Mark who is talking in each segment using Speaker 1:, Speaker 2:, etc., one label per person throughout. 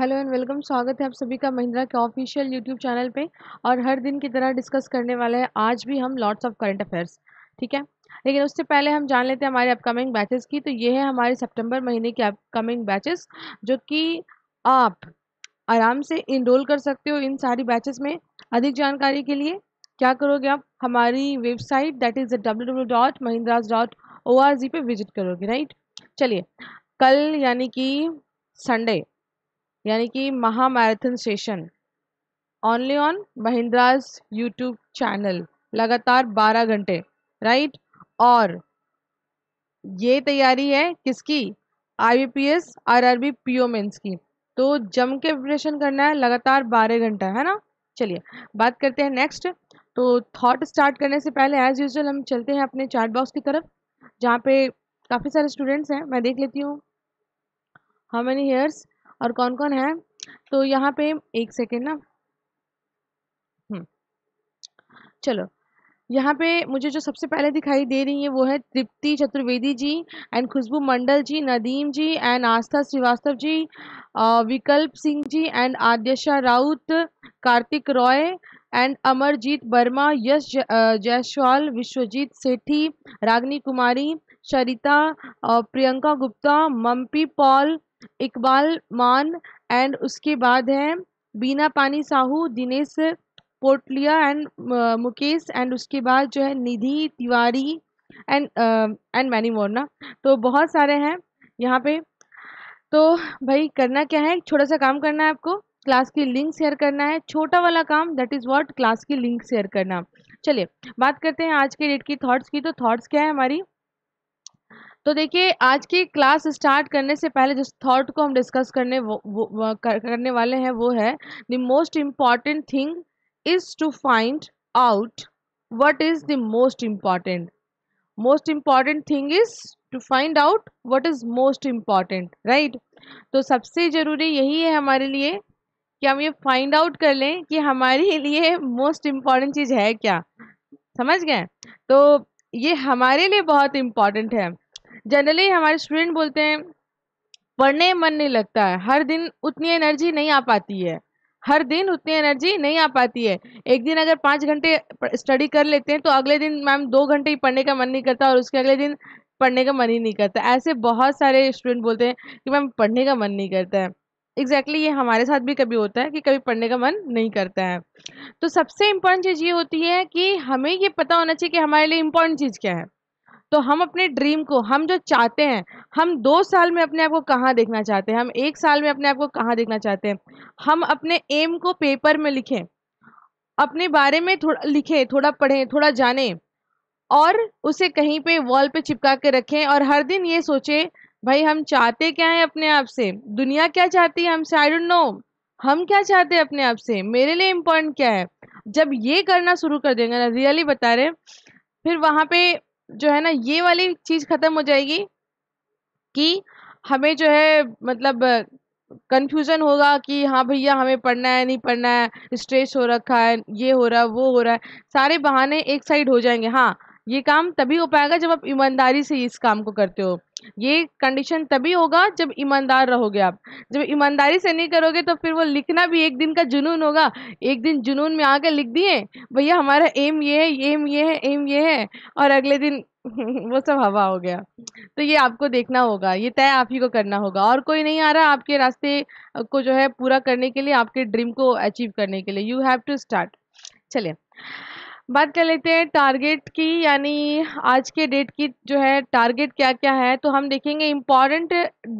Speaker 1: Hello and welcome स्वागत है आप सभी का महिंद्रा के ऑफिशियल यूट्यूब चैनल पे और हर दिन की तरह डिस्कस करने वाले हैं आज भी हम लॉट्स ऑफ करंट अफेयर्स ठीक है लेकिन उससे पहले हम जान लेते हैं हमारे अपकमिंग बैचेस की तो ये है हमारे सितंबर महीने के अपकमिंग बैचेस जो कि आप आराम से इनरोल कर सकते हो इन सारी बैचेस में अधिक जानकारी के लिए क्या करोगे आप हमारी website that is W W dot Mahendras dot O R G पर विजिट करोगे राइट चलिए कल यानी कि संडे यानी कि महा marathon session only on Mahendras YouTube channel लगातार 12 घंटे राइट और ये तैयारी है किसकी I B RRB PO mains की तो जम के प्रिपरेशन करना है लगातार 12 घंटा है ना चलिए बात करते हैं नेक्स्ट तो थॉट स्टार्ट करने से पहले एज़ यूजल हम चलते हैं अपने चार्ट बॉक्स की तरफ जहाँ पे काफ़ी सारे स्टूडेंट्स हैं मैं देख लेती हूँ हाउ मेनी हेयर्स और कौन कौन है तो यहाँ पे एक सेकेंड ना हम्म। चलो यहाँ पे मुझे जो सबसे पहले दिखाई दे रही है वो है Tripti Chaturvedi ji and Khushboo Mandal ji Nadeem ji and Aastha Srivastava ji Vikalp Singh ji and Adyasha Raut Kartik Roy and Amarjeet Verma Yash Jaiswal Vishwajeet Sethi Ragini Kumari Sharita Priyanka Gupta Mampi Paul Iqbal Maan and उसके बाद है बीना पानी साहू दिनेश पोटलिया एंड मुकेश एंड उसके बाद जो है निधि तिवारी एंड एंड मैनी मोरना तो बहुत सारे हैं यहाँ पे तो भाई करना क्या है छोटा सा काम करना है आपको क्लास की लिंक शेयर करना है छोटा वाला काम दैट इज़ व्हाट क्लास की लिंक शेयर करना चलिए बात करते हैं आज के डेट की थॉट्स की तो थॉट्स क्या है हमारी तो देखिए आज की क्लास स्टार्ट करने से पहले जिस थॉट को हम डिस्कस करने वो, वो, कर, करने वाले हैं वो है the most important thing is to find out what is the most important most important thing is to find out what is most important right तो सबसे ज़रूरी यही है हमारे लिए कि हम ये फाइंड आउट कर लें कि हमारे लिए मोस्ट इम्पॉर्टेंट चीज़ है क्या समझ गए तो ये हमारे लिए बहुत इम्पॉर्टेंट है जनरली हमारे स्टूडेंट बोलते हैं पढ़ने मन नहीं लगता है हर दिन उतनी एनर्जी नहीं आ पाती है हर दिन उतनी एनर्जी नहीं आ पाती है एक दिन अगर पाँच घंटे स्टडी कर लेते हैं तो अगले दिन मैम दो घंटे ही पढ़ने का मन नहीं करता और उसके अगले दिन पढ़ने का मन ही नहीं करता ऐसे बहुत सारे स्टूडेंट बोलते हैं कि मैम पढ़ने का मन नहीं करता है एग्जैक्टली exactly ये हमारे साथ भी कभी होता है कि कभी पढ़ने का मन नहीं करता है तो सबसे इम्पॉर्टेंट चीज़ ये होती है कि हमें ये पता होना चाहिए कि हमारे लिए इम्पॉर्टेंट चीज़ क्या है तो हम अपने ड्रीम को हम जो चाहते हैं हम दो साल में अपने आप को कहाँ देखना चाहते हैं हम एक साल में अपने आप को कहाँ देखना चाहते हैं हम अपने एम को पेपर में लिखें अपने बारे में थोड़ा लिखें थोड़ा पढ़ें थोड़ा जाने और उसे कहीं पे वॉल पे चिपका के रखें और हर दिन ये सोचें भाई हम चाहते क्या हैं अपने आप से दुनिया क्या चाहती है हमसे आई डोंट नो हम क्या चाहते हैं अपने आप से मेरे लिए इम्पोर्टेंट क्या है जब ये करना शुरू कर देंगे ना रियली बता रहे फिर वहाँ पे जो है ना ये वाली चीज़ ख़त्म हो जाएगी कि हमें जो है मतलब कंफ्यूजन होगा कि हाँ भैया हमें पढ़ना है नहीं पढ़ना है स्ट्रेस हो रखा है ये हो रहा है वो हो रहा है सारे बहाने एक साइड हो जाएंगे हाँ ये काम तभी हो पाएगा जब आप ईमानदारी से इस काम को करते हो ये कंडीशन तभी होगा जब ईमानदार रहोगे आप जब ईमानदारी से नहीं करोगे तो फिर वो लिखना भी एक दिन का जुनून होगा एक दिन जुनून में आकर लिख दिए भैया हमारा एम ये है एम ये है एम ये है और अगले दिन वो सब हवा हो गया तो ये आपको देखना होगा ये तय आप ही को करना होगा और कोई नहीं आ रहा आपके रास्ते को जो है पूरा करने के लिए आपके ड्रीम को अचीव करने के लिए यू हैव टू स्टार्ट चलिए बात कर लेते हैं टारगेट की यानी आज के डेट की जो है टारगेट क्या क्या है तो हम देखेंगे इम्पॉर्टेंट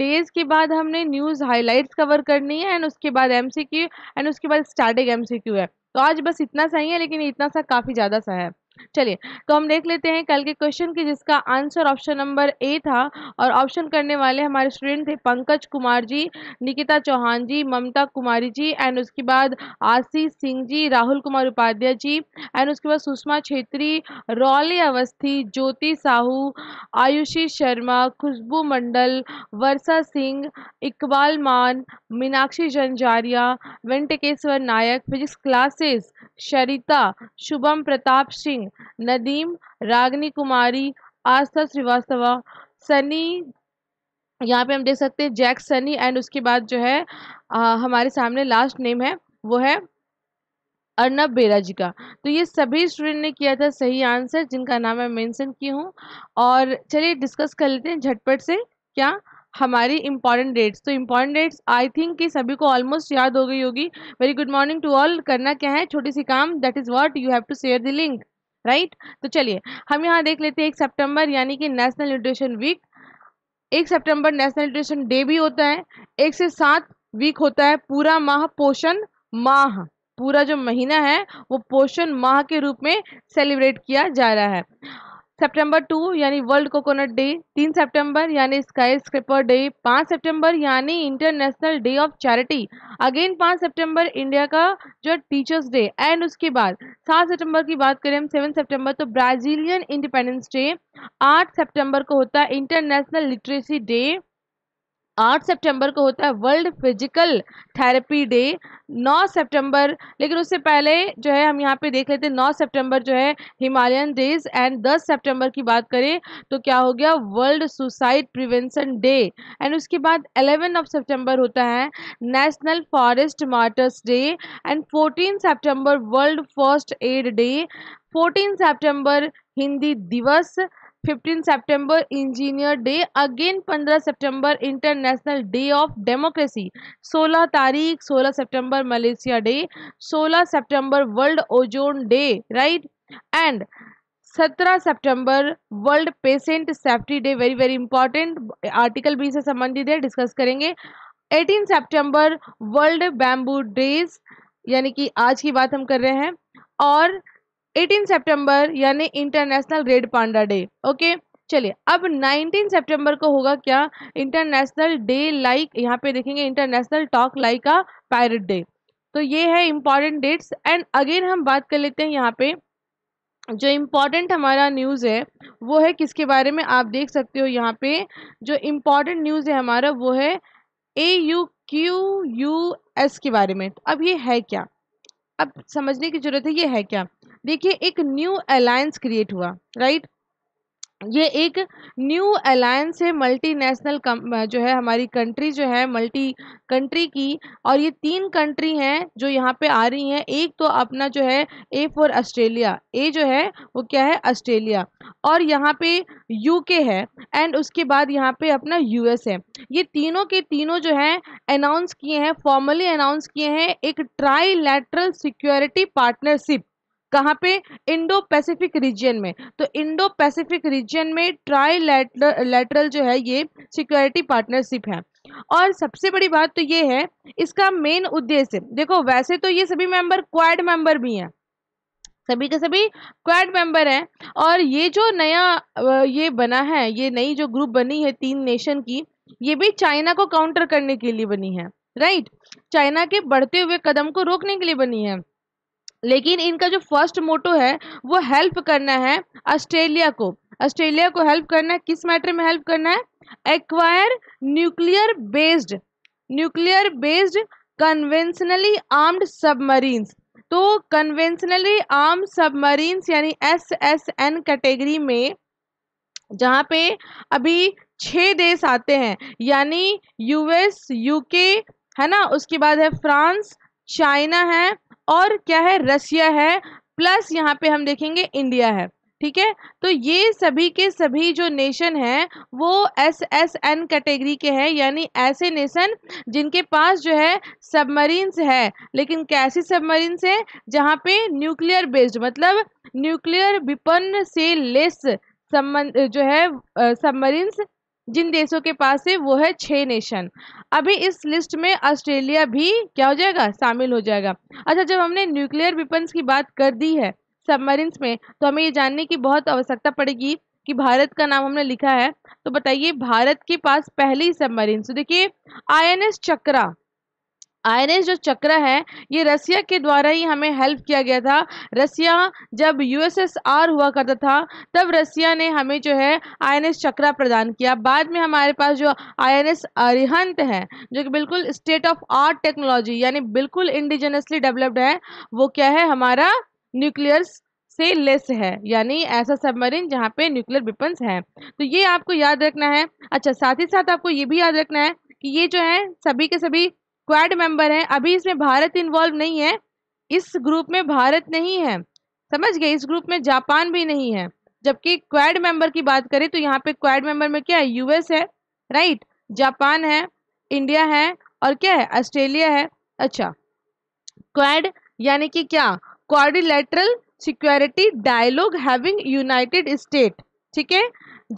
Speaker 1: डेज के बाद हमने न्यूज़ हाईलाइट्स कवर करनी है एंड उसके बाद एमसीक्यू एंड उसके बाद स्टार्टिंग एमसीक्यू है तो आज बस इतना सा ही है लेकिन इतना सा काफ़ी ज़्यादा सा है चलिए तो हम देख लेते हैं कल के क्वेश्चन की जिसका आंसर ऑप्शन नंबर ए था और ऑप्शन करने वाले हमारे स्टूडेंट थे पंकज कुमार जी निकिता चौहान जी ममता कुमारी जी एंड उसके बाद आशीष सिंह जी राहुल कुमार उपाध्याय जी एंड उसके बाद सुषमा छेत्री रौली अवस्थी ज्योति साहू आयुषी शर्मा खुशबू मंडल वर्षा सिंह इकबाल मान मीनाक्षी जंजारिया वेंटकेश्वर नायक फिजिक्स क्लासेस शरिता शुभम प्रताप सिंह नदीम रागनी कुमारी आस्था श्रीवास्तवा सनी यहाँ पे हम देख सकते हैं जैक सनी एंड उसके बाद जो है आ, हमारे सामने लास्ट नेम है वो है अर्नब बेरा जी का तो ये सभी स्टूडेंट ने किया था सही आंसर जिनका नाम मैं मेंशन की हूँ और चलिए डिस्कस कर लेते हैं झटपट से क्या हमारी इंपॉर्टेंट डेट्स तो इम्पॉर्टेंट डेट्स आई थिंक कि सभी को ऑलमोस्ट याद हो गई होगी very good morning to all करना क्या है छोटी सी काम that is what you have to share the link right तो चलिए हम यहाँ देख लेते हैं एक सितंबर यानी कि नेशनल न्यूट्रिशन वीक एक सितंबर नेशनल न्यूट्रिशन डे भी होता है एक से सात वीक होता है पूरा माह पोषण माह पूरा जो महीना है वो पोषण माह के रूप में सेलिब्रेट किया जा रहा है सितंबर टू यानी वर्ल्ड कोकोनट डे तीन सितंबर यानी स्काई स्क्रिपर डे पाँच सितंबर यानी international day of charity again पाँच सितंबर इंडिया का जो टीचर्स डे एंड उसके बाद सात सितंबर की बात करें हम सेवन सितंबर तो ब्राज़ीलियन इंडिपेंडेंस डे आठ सितंबर को होता है इंटरनेशनल लिटरेसी डे आठ सितंबर को होता है वर्ल्ड फिजिकल थेरेपी डे नौ सितंबर लेकिन उससे पहले जो है हम यहाँ पे देख लेते हैं नौ सितंबर जो है हिमालयन डेज एंड दस सितंबर की बात करें तो क्या हो गया world suicide prevention day and उसके बाद एलेवन ऑफ सितंबर होता है national forest martyrs day and fourteen September world first aid day fourteen September Hindi दिवस 15 सितंबर इंजीनियर डे अगेन 15 सितंबर इंटरनेशनल डे ऑफ डेमोक्रेसी 16 तारीख 16 सितंबर मलेशिया डे 16 सितंबर world ozone day right and 17 सितंबर world patient safety day very very important article B से संबंधित है डिस्कस करेंगे 18 सितंबर वर्ल्ड बैम्बू डेज यानी कि आज की बात हम कर रहे हैं और 18 सितंबर यानी international red panda day okay चलिए अब 19 सितंबर को होगा क्या इंटरनेशनल डे लाइक यहाँ पे देखेंगे इंटरनेशनल टॉक लाइक का पायरेट डे तो ये है इम्पॉर्टेंट डेट्स एंड अगेन हम बात कर लेते हैं यहाँ पे जो इम्पॉर्टेंट हमारा न्यूज़ है वो है किसके बारे में आप देख सकते हो यहाँ पे जो इम्पॉर्टेंट न्यूज़ है हमारा वो है A U Q U S के बारे में अब ये है क्या अब समझने की ज़रूरत है ये है क्या देखिए एक न्यू अलायंस क्रिएट हुआ राइट ये एक न्यू अलायंस है मल्टीनेशनल जो है हमारी कंट्री जो है मल्टी कंट्री की और ये तीन कंट्री हैं जो यहाँ पे आ रही हैं एक तो अपना जो है ए फॉर ऑस्ट्रेलिया ए जो है वो क्या है ऑस्ट्रेलिया और यहाँ पे यूके है एंड उसके बाद यहाँ पे अपना यूएस है ये तीनों के तीनों जो हैं अनाउंस किए हैं फॉर्मली अनाउंस किए हैं एक ट्राई सिक्योरिटी पार्टनरशिप कहाँ पे इंडो पैसिफिक रीजन में तो इंडो पैसिफिक रीजन में ट्राई लेटरल जो है ये सिक्योरिटी पार्टनरशिप है और सबसे बड़ी बात तो ये है इसका मेन उद्देश्य देखो वैसे तो ये सभी मेंबर क्वाड मेंबर भी हैं सभी के सभी क्वाड मेंबर हैं और ये जो नया ये बना है ये नई जो ग्रुप बनी है तीन नेशन की ये भी चाइना को काउंटर करने के लिए बनी है राइट चाइना के बढ़ते हुए कदम को रोकने के लिए बनी है लेकिन इनका जो फर्स्ट मोटो है वो हेल्प करना है ऑस्ट्रेलिया को ऑस्ट्रेलिया को हेल्प करना है किस मैटर में हेल्प करना है acquire nuclear based nuclear based conventionally armed submarines तो कन्वेंशनली आर्म सबमरीन्स यानी एस एस एन कैटेगरी में जहाँ पे अभी छः देश आते हैं यानी यूएस यूके है ना उसके बाद है फ्रांस चाइना है और क्या है रसिया है प्लस यहाँ पे हम देखेंगे इंडिया है ठीक है तो ये सभी के सभी जो नेशन हैं वो एस एस एन कैटेगरी के हैं यानी ऐसे नेशन जिनके पास जो है सबमरीन्स है लेकिन कैसी सबमरीन्स हैं जहाँ पे न्यूक्लियर बेस्ड मतलब न्यूक्लियर विपन्न से लेस संबंध जो है सबमरीन्स जिन देशों के पास है वो है छः नेशन अभी इस लिस्ट में ऑस्ट्रेलिया भी क्या हो जाएगा शामिल हो जाएगा अच्छा जब हमने न्यूक्लियर वेपन्स की बात कर दी है सबमरीन्स में तो हमें ये जानने की बहुत आवश्यकता पड़ेगी कि भारत का नाम हमने लिखा है तो बताइए भारत के पास पहली सबमरीन तो देखिए आई एन एस चक्रा आयरेंस जो चक्र है ये रसिया के द्वारा ही हमें हेल्प किया गया था रसिया जब यूएसएसआर हुआ करता था तब रसिया ने हमें जो है आयरेंस चक्र प्रदान किया बाद में हमारे पास जो आयरेंस अरिहंत है जो कि बिल्कुल स्टेट ऑफ आर्ट टेक्नोलॉजी यानी बिल्कुल इंडिजिनसली डेवलप्ड है वो क्या है हमारा न्यूक्लियर से लेस है यानी ऐसा सबमरीन जहाँ पे न्यूक्लियर वेपन्स हैं तो ये आपको याद रखना है अच्छा साथ ही साथ आपको ये भी याद रखना है कि ये जो है सभी के सभी स्क्वाड मेंबर हैं अभी इसमें भारत इन्वॉल्व नहीं है इस ग्रुप में भारत नहीं है समझ गए इस ग्रुप में जापान भी नहीं है जबकि क्वाड मेंबर की बात करें तो यहाँ पे क्वाड मेंबर में क्या है यूएस है राइट जापान है इंडिया है और क्या है ऑस्ट्रेलिया है अच्छा क्वाड यानी कि क्या quadrilateral security dialogue having United State ठीक है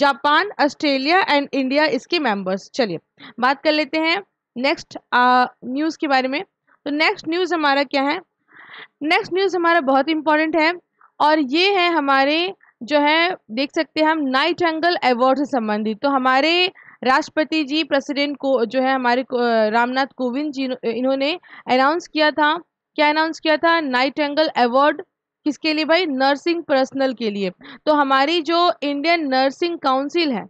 Speaker 1: जापान ऑस्ट्रेलिया एंड इंडिया इसके मेंबर्स चलिए बात कर लेते हैं नेक्स्ट न्यूज़ के बारे में तो नेक्स्ट न्यूज़ हमारा क्या है नेक्स्ट न्यूज़ हमारा बहुत इंपॉर्टेंट है और ये है हमारे जो है देख सकते हैं हम नाइट एंगल अवार्ड से संबंधित तो हमारे राष्ट्रपति जी प्रेसिडेंट को जो है हमारे रामनाथ कोविंद जी इन्होंने अनाउंस किया था क्या अनाउंस किया था नाइट एंगल अवार्ड किसके लिए भाई नर्सिंग पर्सनल के लिए तो हमारी जो इंडियन नर्सिंग काउंसिल है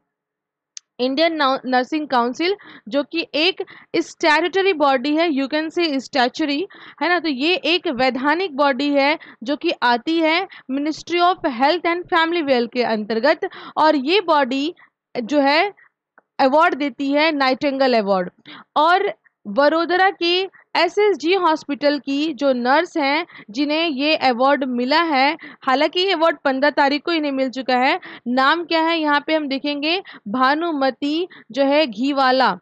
Speaker 1: इंडियन नर्सिंग काउंसिल जो कि एक स्टैटरी बॉडी है यू कैन से स्टैचरी है ना तो ये एक वैधानिक बॉडी है जो कि आती है ministry of health and family well के अंतर्गत और ये बॉडी जो है अवार्ड देती है नाइटेंगल अवार्ड और वडोदरा की एसएसजी हॉस्पिटल की जो नर्स हैं जिन्हें ये अवार्ड मिला है हालांकि ये अवार्ड पंद्रह तारीख को इन्हें मिल चुका है नाम क्या है यहाँ पे हम देखेंगे भानुमती जो है घीवाला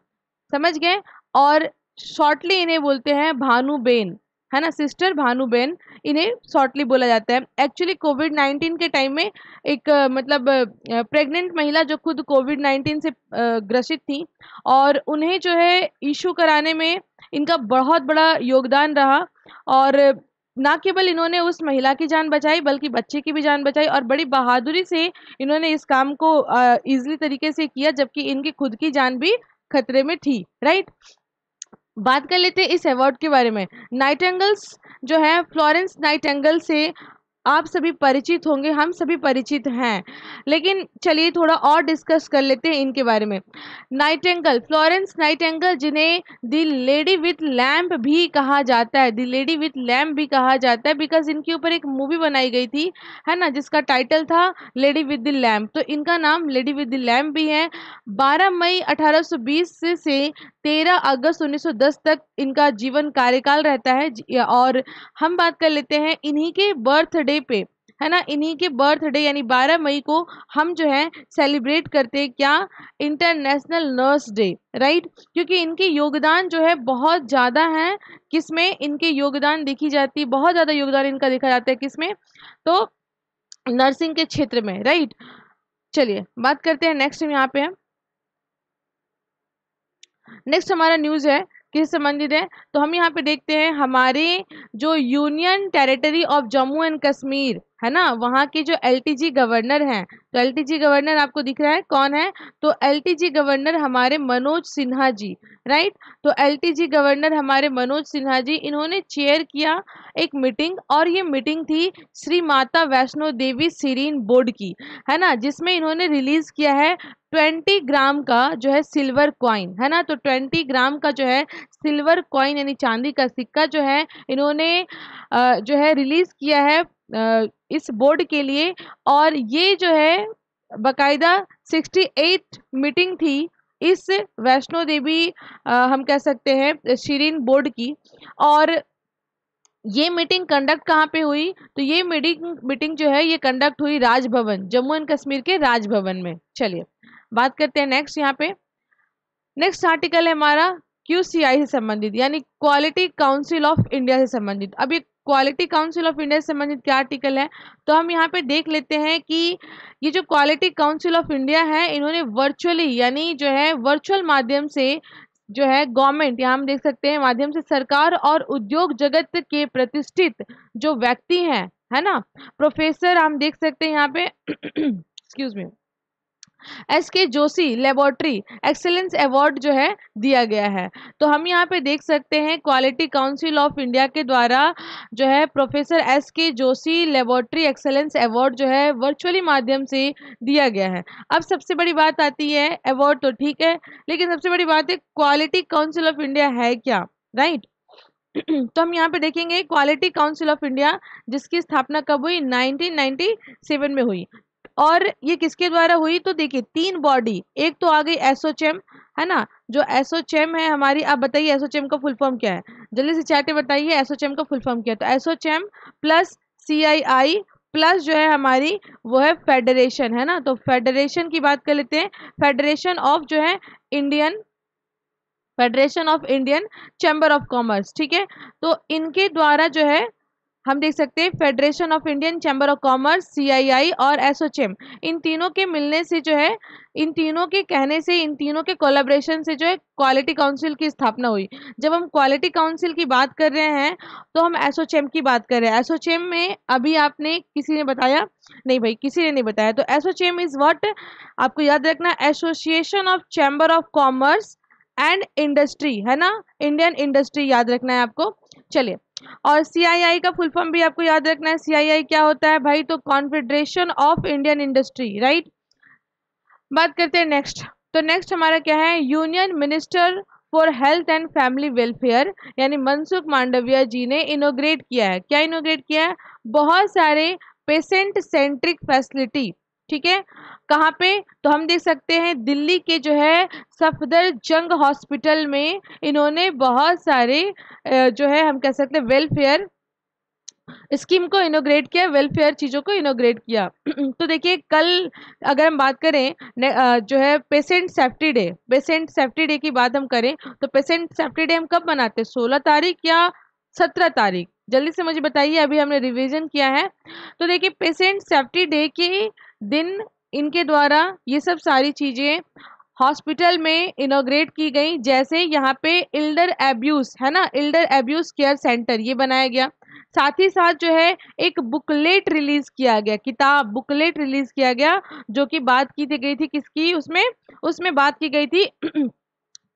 Speaker 1: समझ गए और शॉर्टली इन्हें बोलते हैं भानुबेन है ना सिस्टर भानुबेन इन्हें शॉर्टली बोला जाता है एक्चुअली कोविड नाइन्टीन के टाइम में एक मतलब प्रेग्नेंट महिला जो खुद कोविड नाइन्टीन से ग्रसित थी और उन्हें जो है इशू कराने में इनका बहुत बड़ा योगदान रहा और ना केवल इन्होंने उस महिला की जान बचाई बल्कि बच्चे की भी जान बचाई और बड़ी बहादुरी से इन्होंने इस काम को ईजली तरीके से किया जबकि इनकी खुद की जान भी खतरे में थी राइट बात कर लेते हैं इस अवार्ड के बारे में नाइट एंगल्स जो है फ्लोरेंस नाइट एंगल से आप सभी परिचित होंगे हम सभी परिचित हैं लेकिन चलिए थोड़ा और डिस्कस कर लेते हैं इनके बारे में Nightingale Florence Nightingale जिन्हें द लेडी विथ लैम्प भी कहा जाता है द लेडी विथ लैम्प भी कहा जाता है बिकॉज इनके ऊपर एक मूवी बनाई गई थी है ना जिसका टाइटल था लेडी विद द लैम्प तो इनका नाम लेडी विद द लैम्प भी है बारह मई अठारह से, से तेरह अगस्त 1910 तक इनका जीवन कार्यकाल रहता है और हम बात कर लेते हैं इन्हीं के बर्थडे पे है ना इन्हीं के बर्थडे यानी 12 मई को हम जो है सेलिब्रेट करते हैं क्या इंटरनेशनल नर्स डे राइट क्योंकि इनके योगदान जो है बहुत ज़्यादा है किसमें इनके योगदान देखी जाती बहुत ज़्यादा योगदान इनका देखा जाता है किसमें तो नर्सिंग के क्षेत्र में राइट चलिए बात करते हैं नेक्स्ट यहाँ पे हम नेक्स्ट हमारा न्यूज़ है किस संबंधित है तो हम यहाँ पे देखते हैं हमारे जो union territory of Jammu and Kashmir है ना वहाँ के जो एलटीजी गवर्नर हैं तो एलटीजी गवर्नर आपको दिख रहा है कौन है तो एलटीजी गवर्नर हमारे मनोज सिन्हा जी राइट तो एलटीजी गवर्नर हमारे मनोज सिन्हा जी इन्होंने चेयर किया एक मीटिंग और ये मीटिंग थी श्री माता वैष्णो देवी सिरीन बोर्ड की है ना जिसमें इन्होंने रिलीज़ किया है ट्वेंटी ग्राम का जो है सिल्वर कॉइन है ना तो ट्वेंटी ग्राम का जो है सिल्वर कॉइन यानी चांदी का सिक्का जो है इन्होंने जो है रिलीज़ किया है इस बोर्ड के लिए और ये जो है बकायदा 68 मीटिंग थी इस वैष्णो देवी हम कह सकते हैं शिरीन बोर्ड की और ये मीटिंग कंडक्ट कहाँ पे हुई तो ये मीटिंग मीटिंग जो है ये कंडक्ट हुई राजभवन जम्मू एंड कश्मीर के राजभवन में चलिए बात करते हैं नेक्स्ट यहाँ पे नेक्स्ट आर्टिकल है हमारा क्यू से संबंधित यानी क्वालिटी काउंसिल ऑफ इंडिया से संबंधित अब ये क्वालिटी काउंसिल ऑफ इंडिया से संबंधित क्या आर्टिकल है तो हम यहाँ पे देख लेते हैं कि ये जो क्वालिटी काउंसिल ऑफ इंडिया है इन्होंने वर्चुअली यानी जो है वर्चुअल माध्यम से जो है गवर्नमेंट यहाँ हम देख सकते हैं माध्यम से सरकार और उद्योग जगत के प्रतिष्ठित जो व्यक्ति हैं है ना प्रोफेसर हम देख सकते हैं यहाँ पे एक्सक्यूज मी एस के जोशी लेबोरेटरी एक्सेलेंस अवार्ड जो है दिया गया है तो हम यहाँ पे देख सकते हैं क्वालिटी काउंसिल ऑफ इंडिया के द्वारा जो है प्रोफेसर एस के जोशी लेबोरेटरी एक्सेलेंस अवार्ड जो है वर्चुअली माध्यम से दिया गया है अब सबसे बड़ी बात आती है अवार्ड तो ठीक है लेकिन सबसे बड़ी बात है क्वालिटी काउंसिल ऑफ इंडिया है क्या राइट तो हम यहाँ पे देखेंगे क्वालिटी काउंसिल ऑफ इंडिया जिसकी स्थापना कब हुई 1997 में हुई और ये किसके द्वारा हुई तो देखिए तीन बॉडी एक तो आ गई एसोचेम है ना जो एसोचेम है हमारी आप बताइए एसोचेम का फुल फॉर्म क्या है जल्दी से चैटे बताइए एसोचेम का फुल फॉर्म क्या है तो ASSOCHAM plus C I I plus जो है हमारी वो है फेडरेशन है ना तो फेडरेशन की बात कर लेते हैं फेडरेशन ऑफ जो है Indian federation of Indian chamber of commerce ठीक है तो इनके द्वारा जो है हम देख सकते हैं federation of Indian chamber of commerce CII और एसोचेम इन तीनों के मिलने से जो है इन तीनों के कहने से इन तीनों के कोलेब्रेशन से जो है क्वालिटी काउंसिल की स्थापना हुई जब हम क्वालिटी काउंसिल की बात कर रहे हैं तो हम एसोचेम की बात कर रहे हैं एसोचेम में अभी आपने किसी ने बताया नहीं भाई किसी ने नहीं बताया तो एसोचेम इज़ वॉट आपको याद रखना association of chamber of commerce and industry है ना इंडियन इंडस्ट्री याद रखना है आपको चलिए और सी का फुल फॉर्म भी आपको याद रखना है सी क्या होता है भाई तो confederation of Indian industry right बात करते हैं नेक्स्ट तो नेक्स्ट हमारा क्या है union minister for health and family welfare यानी मनसुख मांडविया जी ने इनोग्रेट किया है क्या इनोग्रेट किया है बहुत सारे पेशेंट सेंट्रिक फैसिलिटी ठीक है कहाँ पे तो हम देख सकते हैं दिल्ली के जो है सफदर जंग हॉस्पिटल में इन्होंने बहुत सारे जो है हम कह सकते हैं वेलफेयर स्कीम को इनोग्रेट किया वेलफेयर चीज़ों को इनोग्रेट किया तो देखिए कल अगर हम बात करें जो है patient safety day patient safety day की बात हम करें तो पेशेंट सेफ्टी डे हम कब मनाते हैं सोलह तारीख या सत्रह तारीख जल्दी से मुझे बताइए अभी हमने रिवीजन किया है तो देखिए पेशेंट सेफ्टी डे के दिन इनके द्वारा ये सब सारी चीज़ें हॉस्पिटल में इनोग्रेट की गई जैसे यहाँ पे इल्डर एब्यूज़ है ना इल्डर एब्यूज़ केयर सेंटर ये बनाया गया साथ ही साथ जो है एक बुकलेट रिलीज किया गया किताब बुकलेट रिलीज किया गया जो कि बात की गई थी किसकी उसमें उसमें बात की गई थी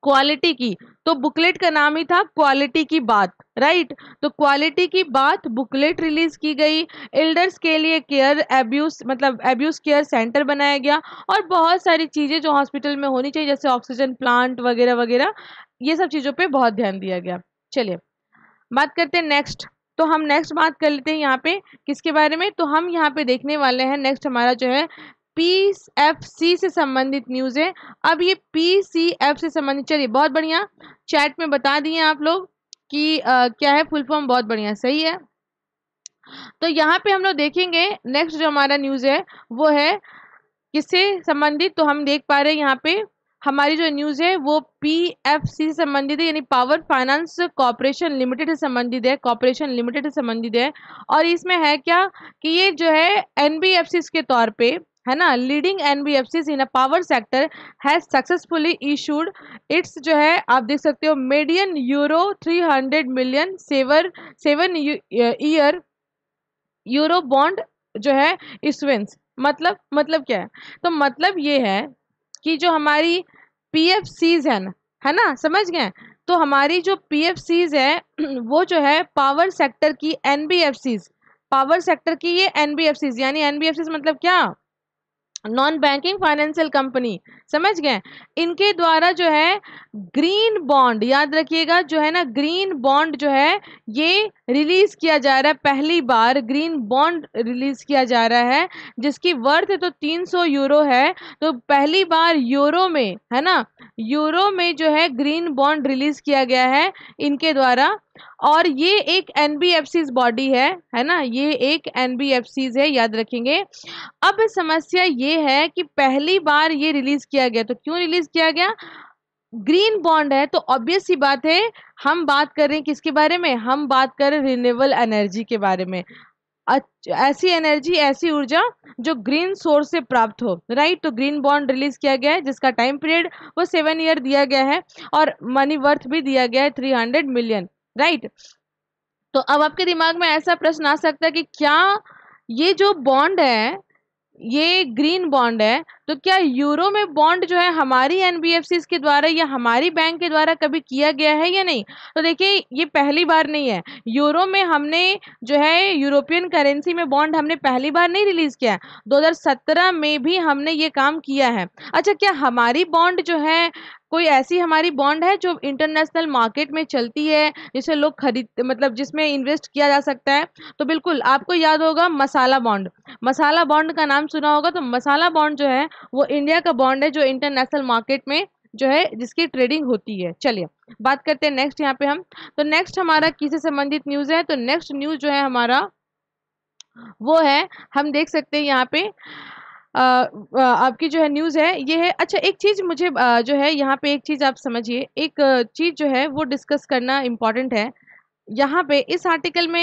Speaker 1: क्वालिटी की तो बुकलेट का नाम ही था क्वालिटी की बात राइट तो क्वालिटी की बात बुकलेट रिलीज की गई एल्डर्स के लिए केयर एब्यूज मतलब एब्यूज केयर सेंटर बनाया गया और बहुत सारी चीज़ें जो हॉस्पिटल में होनी चाहिए जैसे ऑक्सीजन प्लांट वगैरह वगैरह ये सब चीज़ों पर बहुत ध्यान दिया गया चलिए बात करते हैं नेक्स्ट तो हम नेक्स्ट बात कर लेते हैं यहाँ पे किसके बारे में तो हम यहाँ पे देखने वाले हैं नेक्स्ट हमारा जो है पी एफ सी से संबंधित न्यूज है अब ये पी सी एफ से संबंधित चलिए बहुत बढ़िया चैट में बता दिए आप लोग कि आ, क्या है फुल फॉर्म बहुत बढ़िया सही है तो यहाँ पे हम लोग देखेंगे नेक्स्ट जो हमारा न्यूज़ है वो है किससे संबंधित तो हम देख पा रहे हैं यहाँ पे हमारी जो न्यूज़ है वो पी एफ सी से संबंधित है यानी पावर फाइनेंस कॉरपोरेशन लिमिटेड से संबंधित है कॉरपोरेशन लिमिटेड से संबंधित है और इसमें है क्या कि ये जो है एन बी एफ सी के तौर पर है ना leading N B F Cs in a power sector has successfully issued its जो है आप देख सकते हो median euro three hundred million seven seven year euro bond जो है इशुएंस मतलब मतलब क्या है तो मतलब ये है कि जो हमारी पी एफ सीज है ना है ना समझ गए तो हमारी जो पी एफ सीज है वो जो है पावर सेक्टर की N B F Cs power sector की ये एन बी एफ सीज यानी एन बी एफ सीज मतलब क्या नॉन बैंकिंग फाइनेंशियल कंपनी समझ गए इनके द्वारा जो है ग्रीन बॉन्ड याद रखिएगा जो है ना ग्रीन बॉन्ड जो है ये रिलीज़ किया जा रहा है पहली बार ग्रीन बॉन्ड रिलीज़ किया जा रहा है जिसकी वर्थ तो 300 यूरो है तो पहली बार यूरो में है ना यूरो में जो है ग्रीन बॉन्ड रिलीज़ किया गया है इनके द्वारा और ये एक एन बॉडी है है ना ये एक एन है याद रखेंगे अब समस्या ये है कि पहली बार ये रिलीज़ किया गया तो क्यों रिलीज़ किया गया ग्रीन बॉन्ड है तो ऑब्वियस ही बात है हम बात कर रहे हैं किसके बारे में हम बात कर रहे हैं रिन्यूएबल एनर्जी के बारे में ऐसी एनर्जी ऐसी ऊर्जा जो ग्रीन सोर्स से प्राप्त हो राइट तो ग्रीन बॉन्ड रिलीज किया गया है जिसका टाइम पीरियड वो सेवन ईयर दिया गया है और मनी वर्थ भी दिया गया है थ्री हंड्रेड मिलियन राइट तो अब आपके दिमाग में ऐसा प्रश्न आ सकता है कि क्या ये जो बॉन्ड है ये ग्रीन बॉन्ड है तो क्या यूरो में बॉन्ड जो है हमारी एनबीएफसी के द्वारा या हमारी बैंक के द्वारा कभी किया गया है या नहीं तो देखिए ये पहली बार नहीं है यूरो में हमने जो है यूरोपियन करेंसी में बॉन्ड हमने पहली बार नहीं रिलीज किया है दो में भी हमने ये काम किया है अच्छा क्या हमारी बॉन्ड जो है कोई ऐसी हमारी बॉन्ड है जो इंटरनेशनल मार्केट में चलती है जिसे लोग खरीद मतलब जिसमें इन्वेस्ट किया जा सकता है तो बिल्कुल आपको याद होगा मसाला बॉन्ड मसाला बॉन्ड का नाम सुना होगा तो मसाला बॉन्ड जो है वो इंडिया का बॉन्ड है जो इंटरनेशनल मार्केट में जो है जिसकी ट्रेडिंग होती है चलिए बात करते हैं नेक्स्ट यहाँ पे हम तो नेक्स्ट हमारा किसे संबंधित न्यूज़ है तो नेक्स्ट न्यूज़ जो है हमारा वो है हम देख सकते हैं यहाँ पे आपकी जो है न्यूज़ है ये है अच्छा एक चीज़ मुझे जो है यहाँ पे एक चीज़ आप समझिए एक चीज़ जो है वो डिस्कस करना इम्पॉर्टेंट है यहाँ पे इस आर्टिकल में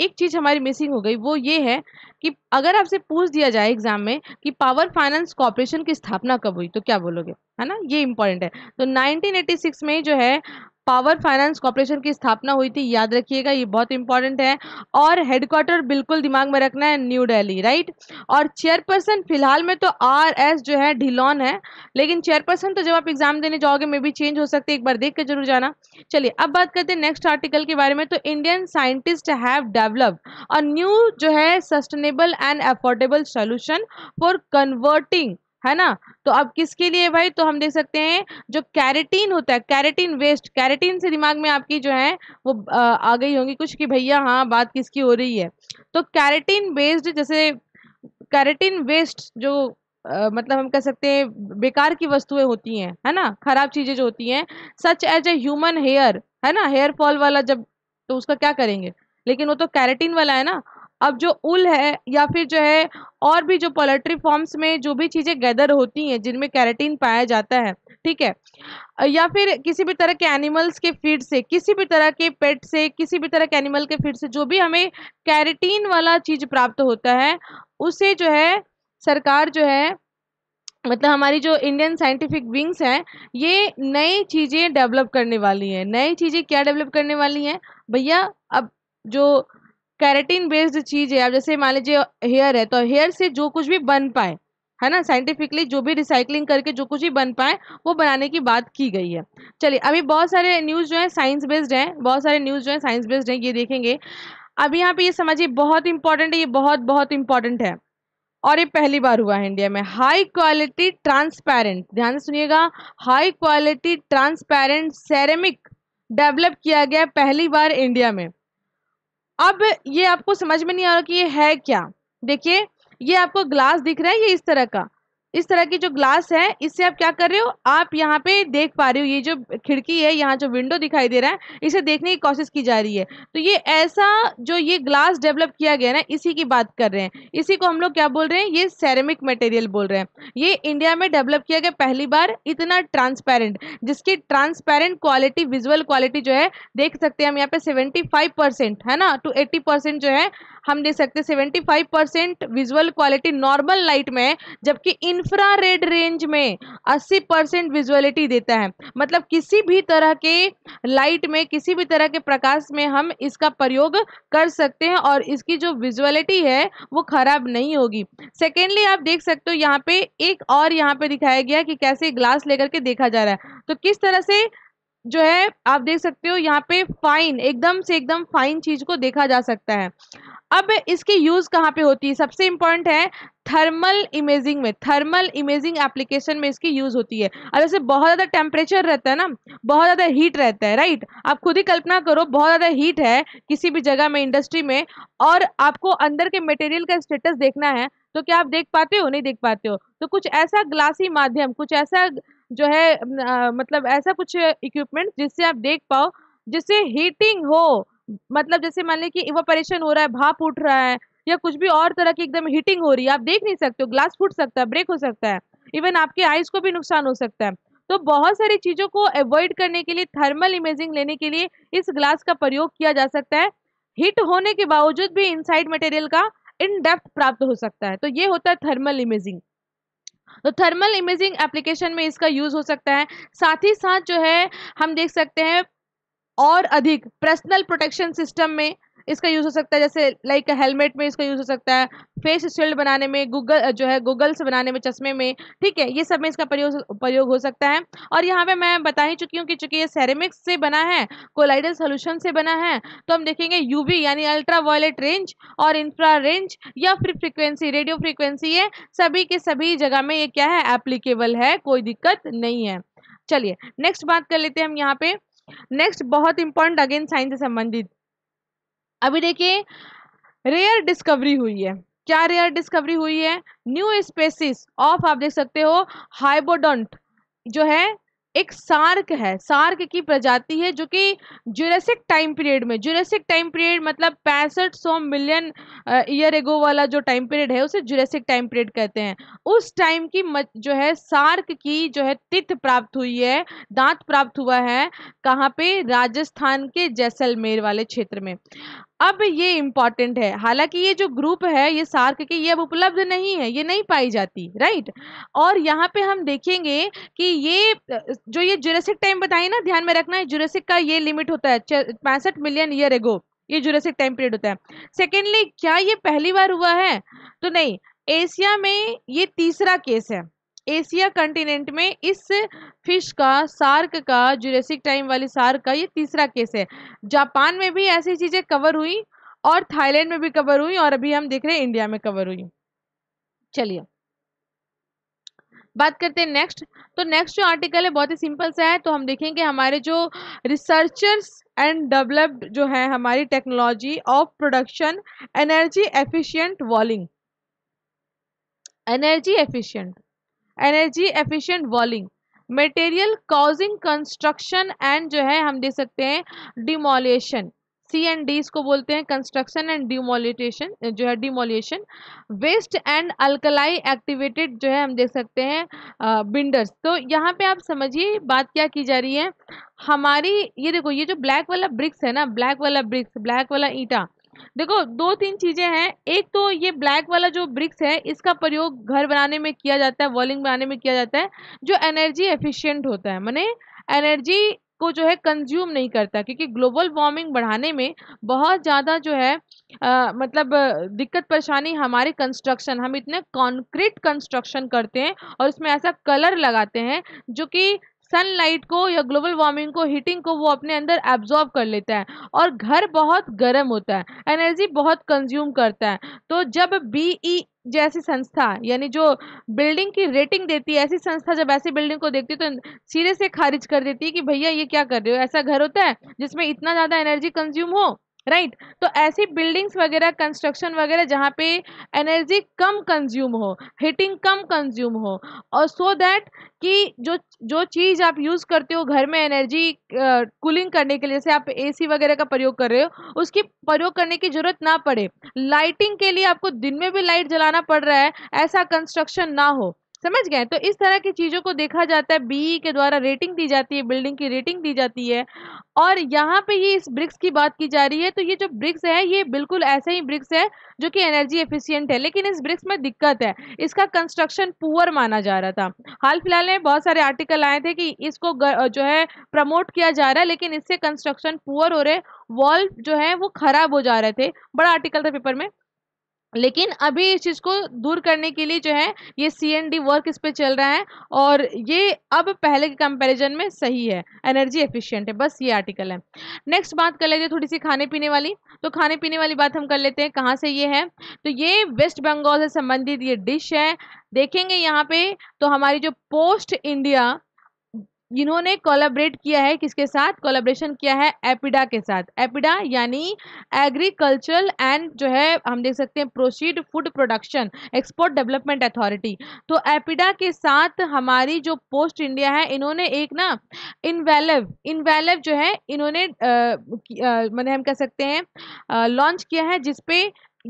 Speaker 1: एक चीज़ हमारी मिसिंग हो गई वो ये है कि अगर आपसे पूछ दिया जाए एग्ज़ाम में कि पावर फाइनेंस कॉरपोरेशन की स्थापना कब हुई तो क्या बोलोगे है ना ये इंपॉर्टेंट है तो 1986 में जो है पावर फाइनेंस कॉरपोरेशन की स्थापना हुई थी याद रखिएगा ये बहुत इंपॉर्टेंट है और हेडक्वार्टर बिल्कुल दिमाग में रखना है न्यू दिल्ली राइट और चेयरपर्सन फिलहाल में तो आर एस जो है ढिलोन है लेकिन चेयरपर्सन तो जब आप एग्जाम देने जाओगे मे भी चेंज हो सकते एक बार देख के जरूर जाना चलिए अब बात करते हैं नेक्स्ट आर्टिकल के बारे में तो इंडियन साइंटिस्ट हैव डेवलप और न्यू जो है sustainable and affordable solution for converting है ना तो अब किसके लिए भाई तो हम देख सकते हैं जो कैरेटीन होता है कैरेटीन वेस्ट कैरेटीन से दिमाग में आपकी जो है वो आ गई होंगी कुछ कि भैया हाँ बात किसकी हो रही है तो कैरेटीन बेस्ड जैसे कैरेटीन वेस्ट जो आ, मतलब हम कह सकते हैं बेकार की वस्तुएं होती हैं है ना खराब चीज़ें जो होती हैं such as a human hair है ना हेयर फॉल वाला जब तो उसका क्या करेंगे लेकिन वो तो कैरेटीन वाला है ना अब जो उल है या फिर जो है और भी जो पोल्ट्री फॉर्म्स में जो भी चीज़ें गैदर होती हैं जिनमें कैरेटीन पाया जाता है ठीक है या फिर किसी भी तरह के एनिमल्स के फीड से किसी भी तरह के पेट से किसी भी तरह के एनिमल के फीड से जो भी हमें कैरेटीन वाला चीज़ प्राप्त होता है उसे जो है सरकार जो है मतलब हमारी जो इंडियन साइंटिफिक विंग्स हैं ये नई चीज़ें डेवलप करने वाली हैं नई चीज़ें क्या डेवलप करने वाली हैं भैया अब जो कैरेटीन बेस्ड चीज है आप जैसे मान लीजिए हेयर है तो हेयर से जो कुछ भी बन पाए है ना साइंटिफिकली जो भी रिसाइकलिंग करके जो कुछ भी बन पाए वो बनाने की बात की गई है चलिए अभी बहुत सारे न्यूज़ जो है साइंस बेस्ड हैं बहुत सारे न्यूज़ जो है साइंस बेस्ड हैं ये देखेंगे अब यहाँ पे ये समझिए बहुत इंपॉर्टेंट है ये बहुत बहुत इंपॉर्टेंट है और ये पहली बार हुआ है इंडिया में हाई क्वालिटी ट्रांसपेरेंट ध्यान से सुनिएगा high quality transparent ceramic develop किया गया पहली बार इंडिया में अब ये आपको समझ में नहीं आ रहा कि ये है क्या देखिए ये आपको ग्लास दिख रहा है ये इस तरह का इस तरह की जो ग्लास है इससे आप क्या कर रहे हो आप यहाँ पे देख पा रहे हो ये जो खिड़की है यहाँ जो विंडो दिखाई दे रहा है इसे देखने की कोशिश की जा रही है तो ये ऐसा जो ये ग्लास डेवलप किया गया ना इसी की बात कर रहे हैं इसी को हम लोग क्या बोल रहे हैं ये सेरेमिक मटेरियल बोल रहे हैं ये इंडिया में डेवलप किया गया पहली बार इतना ट्रांसपेरेंट जिसकी ट्रांसपेरेंट क्वालिटी विजुअल क्वालिटी जो है देख सकते हैं हम यहाँ पे सेवेंटी है ना टू एट्टी जो है हम देख सकते हैं 75 percent visual quality normal light में जबकि इंफ्रा रेड रेंज में 80 परसेंट विजुअलिटी देता है मतलब किसी भी तरह के लाइट में किसी भी तरह के प्रकाश में हम इसका प्रयोग कर सकते हैं और इसकी जो विजुअलिटी है वो खराब नहीं होगी सेकेंडली आप देख सकते हो यहाँ पे एक और यहाँ पे दिखाया गया कि कैसे ग्लास लेकर के देखा जा रहा है तो किस तरह से जो है आप देख सकते हो यहाँ पे फाइन एकदम से एकदम फाइन चीज को देखा जा सकता है अब इसकी यूज कहाँ पे होती है सबसे इंपॉर्टेंट है थर्मल इमेजिंग में थर्मल इमेजिंग एप्लीकेशन में इसकी यूज होती है अब जैसे बहुत ज़्यादा टेम्परेचर रहता है ना बहुत ज़्यादा हीट रहता है राइट आप खुद ही कल्पना करो बहुत ज़्यादा हीट है किसी भी जगह में इंडस्ट्री में और आपको अंदर के मटेरियल का स्टेटस देखना है तो क्या आप देख पाते हो नहीं देख पाते हो तो कुछ ऐसा ग्लासी माध्यम कुछ ऐसा जो है आ, मतलब ऐसा कुछ इक्विपमेंट जिससे आप देख पाओ जिससे हीटिंग हो मतलब जैसे मान लें कि परेशान हो रहा है भाप उठ रहा है या कुछ भी और तरह की एकदम हीटिंग हो रही है आप देख नहीं सकते हो ग्लास फूट सकता है ब्रेक हो सकता है इवन आपके आइज को भी नुकसान हो सकता है तो बहुत सारी चीज़ों को अवॉइड करने के लिए थर्मल इमेजिंग लेने के लिए इस ग्लास का प्रयोग किया जा सकता है हीट होने के बावजूद भी इनसाइड मटेरियल का इन डेप्थ प्राप्त हो सकता है तो ये होता है थर्मल इमेजिंग तो थर्मल इमेजिंग एप्लीकेशन में इसका यूज़ हो सकता है साथ ही साथ जो है हम देख सकते हैं और अधिक पर्सनल प्रोटेक्शन सिस्टम में इसका यूज़ हो सकता है जैसे लाइक हेलमेट में इसका यूज़ हो सकता है फेस शील्ड बनाने में गूगल जो है गूगल्स बनाने में चश्मे में ठीक है ये सब में इसका प्रयोग प्रयोग हो सकता है और यहाँ पे मैं बता ही चुकी हूँ कि चूंकि ये सेरेमिक्स से बना है कोलाइडल सोल्यूशन से बना है तो हम देखेंगे यूवी यानी अल्ट्रा वायलेट रेंज और इंफ्रा रेंज या फिर फ्रिक्वेंसी रेडियो फ्रिक्वेंसी ये सभी के सभी जगह में ये क्या है एप्लीकेबल है कोई दिक्कत नहीं है चलिए नेक्स्ट बात कर लेते हैं हम यहाँ पे नेक्स्ट बहुत इंपॉर्टेंट अगेन साइंस से संबंधित अभी देखिए रेयर डिस्कवरी हुई है क्या रेयर डिस्कवरी हुई है न्यू स्पेसिस ऑफ आप देख सकते हो हाइबोडोंट जो है एक सार्क है सार्क की प्रजाति है जो कि जुरेसिक टाइम पीरियड में जुरेसिक टाइम पीरियड मतलब पैंसठ सौ मिलियन ईयर एगो वाला जो टाइम पीरियड है उसे जुरेसिक टाइम पीरियड कहते हैं उस टाइम की मत, जो है सार्क की जो है तिथ प्राप्त हुई है दांत प्राप्त हुआ है कहाँ पे राजस्थान के जैसलमेर वाले क्षेत्र में अब ये इम्पॉर्टेंट है हालांकि ये जो ग्रुप है ये सार्क के ये अब उपलब्ध नहीं है ये नहीं पाई जाती राइट और यहाँ पे हम देखेंगे कि ये जो ये जुरेसिक टाइम बताए ना ध्यान में रखना है जुरेसिक का ये लिमिट होता है पैंसठ मिलियन ईयर एगो ये जुरेसिक टाइम पीरियड होता है सेकेंडली क्या ये पहली बार हुआ है तो नहीं एशिया में ये तीसरा केस है एशिया कंटिनेंट में इस फिश का सार्क का जुरेसिक टाइम वाली सार्क का ये तीसरा केस है जापान में भी ऐसी चीज़ें कवर हुई और थाईलैंड में भी कवर हुई और अभी हम देख रहे हैं इंडिया में कवर हुई चलिए बात करते हैं नेक्स्ट तो नेक्स्ट जो आर्टिकल है बहुत ही सिंपल सा है तो हम देखेंगे हमारे जो रिसर्चर्स एंड डेवलप्ड जो है हमारी technology of production energy efficient walling energy efficient energy efficient walling material using construction and जो है हम दे सकते हैं डिमोलिएशन सी एंड डी इसको बोलते हैं कंस्ट्रक्शन एंड डिमोलिटेशन जो है demolition waste and alkali activated जो है हम देख सकते हैं बिंडर्स तो यहाँ पे आप समझिए बात क्या की जा रही है हमारी ये देखो ये जो ब्लैक वाला ब्रिक्स है ना ब्लैक वाला ब्रिक्स ब्लैक वाला ईटा देखो दो तीन चीज़ें हैं एक तो ये ब्लैक वाला जो ब्रिक्स है इसका प्रयोग घर बनाने में किया जाता है वॉलिंग बनाने में किया जाता है जो एनर्जी एफिशिएंट होता है मैंने एनर्जी को जो है कंज्यूम नहीं करता क्योंकि ग्लोबल वार्मिंग बढ़ाने में बहुत ज़्यादा जो है आ, मतलब दिक्कत परेशानी हमारे कंस्ट्रक्शन हम इतने कॉन्क्रीट कंस्ट्रक्शन करते हैं और उसमें ऐसा कलर लगाते हैं जो कि सनलाइट को या ग्लोबल वार्मिंग को हीटिंग को वो अपने अंदर एब्जॉर्ब कर लेता है और घर बहुत गर्म होता है एनर्जी बहुत कंज्यूम करता है तो जब बीई e जैसी संस्था यानी जो बिल्डिंग की रेटिंग देती है ऐसी संस्था जब ऐसी बिल्डिंग को देखती है तो सिरे से खारिज कर देती है कि भैया ये क्या कर रहे हो ऐसा घर होता है जिसमें इतना ज़्यादा एनर्जी कंज्यूम हो राइट right? तो ऐसी बिल्डिंग्स वगैरह कंस्ट्रक्शन वगैरह जहाँ पे एनर्जी कम कंज्यूम हो हीटिंग कम कंज्यूम हो और सो so दैट कि जो जो चीज़ आप यूज़ करते हो घर में एनर्जी कूलिंग uh, करने के लिए जैसे आप एसी वगैरह का प्रयोग कर रहे हो उसकी प्रयोग करने की ज़रूरत ना पड़े लाइटिंग के लिए आपको दिन में भी लाइट जलाना पड़ रहा है ऐसा कंस्ट्रक्शन ना हो समझ गए तो इस तरह की चीज़ों को देखा जाता है बी e के द्वारा रेटिंग दी जाती है बिल्डिंग की रेटिंग दी जाती है और यहाँ पे ये इस ब्रिक्स की बात की जा रही है तो ये जो ब्रिक्स है ये बिल्कुल ऐसे ही ब्रिक्स है जो कि एनर्जी एफिशिएंट है लेकिन इस ब्रिक्स में दिक्कत है इसका कंस्ट्रक्शन पुअर माना जा रहा था हाल फिलहाल में बहुत सारे आर्टिकल आए थे कि इसको जो है प्रमोट किया जा रहा है लेकिन इससे कंस्ट्रक्शन पुअर हो रहे वॉल जो है वो खराब हो जा रहे थे बड़ा आर्टिकल था पेपर में लेकिन अभी इस चीज़ को दूर करने के लिए जो है ये सी एन डी वर्क इस पर चल रहा है और ये अब पहले के कंपैरिजन में सही है एनर्जी एफिशिएंट है बस ये आर्टिकल है नेक्स्ट बात कर लेते हैं थोड़ी सी खाने पीने वाली तो खाने पीने वाली बात हम कर लेते हैं कहाँ से ये है तो ये वेस्ट बंगाल से संबंधित ये डिश है देखेंगे यहाँ पे तो हमारी जो पोस्ट इंडिया इन्होंने कोलाबरेट किया है किसके साथ कोलाब्रेशन किया है एपिडा के साथ एपिडा यानी एग्रीकल्चरल एंड जो है हम देख सकते हैं processed food production export development authority तो एपिडा के साथ हमारी जो पोस्ट इंडिया है इन्होंने एक ना इनवेलव इनवेलव जो है इन्होंने मैंने मतलब हम कह सकते हैं लॉन्च किया है जिसपे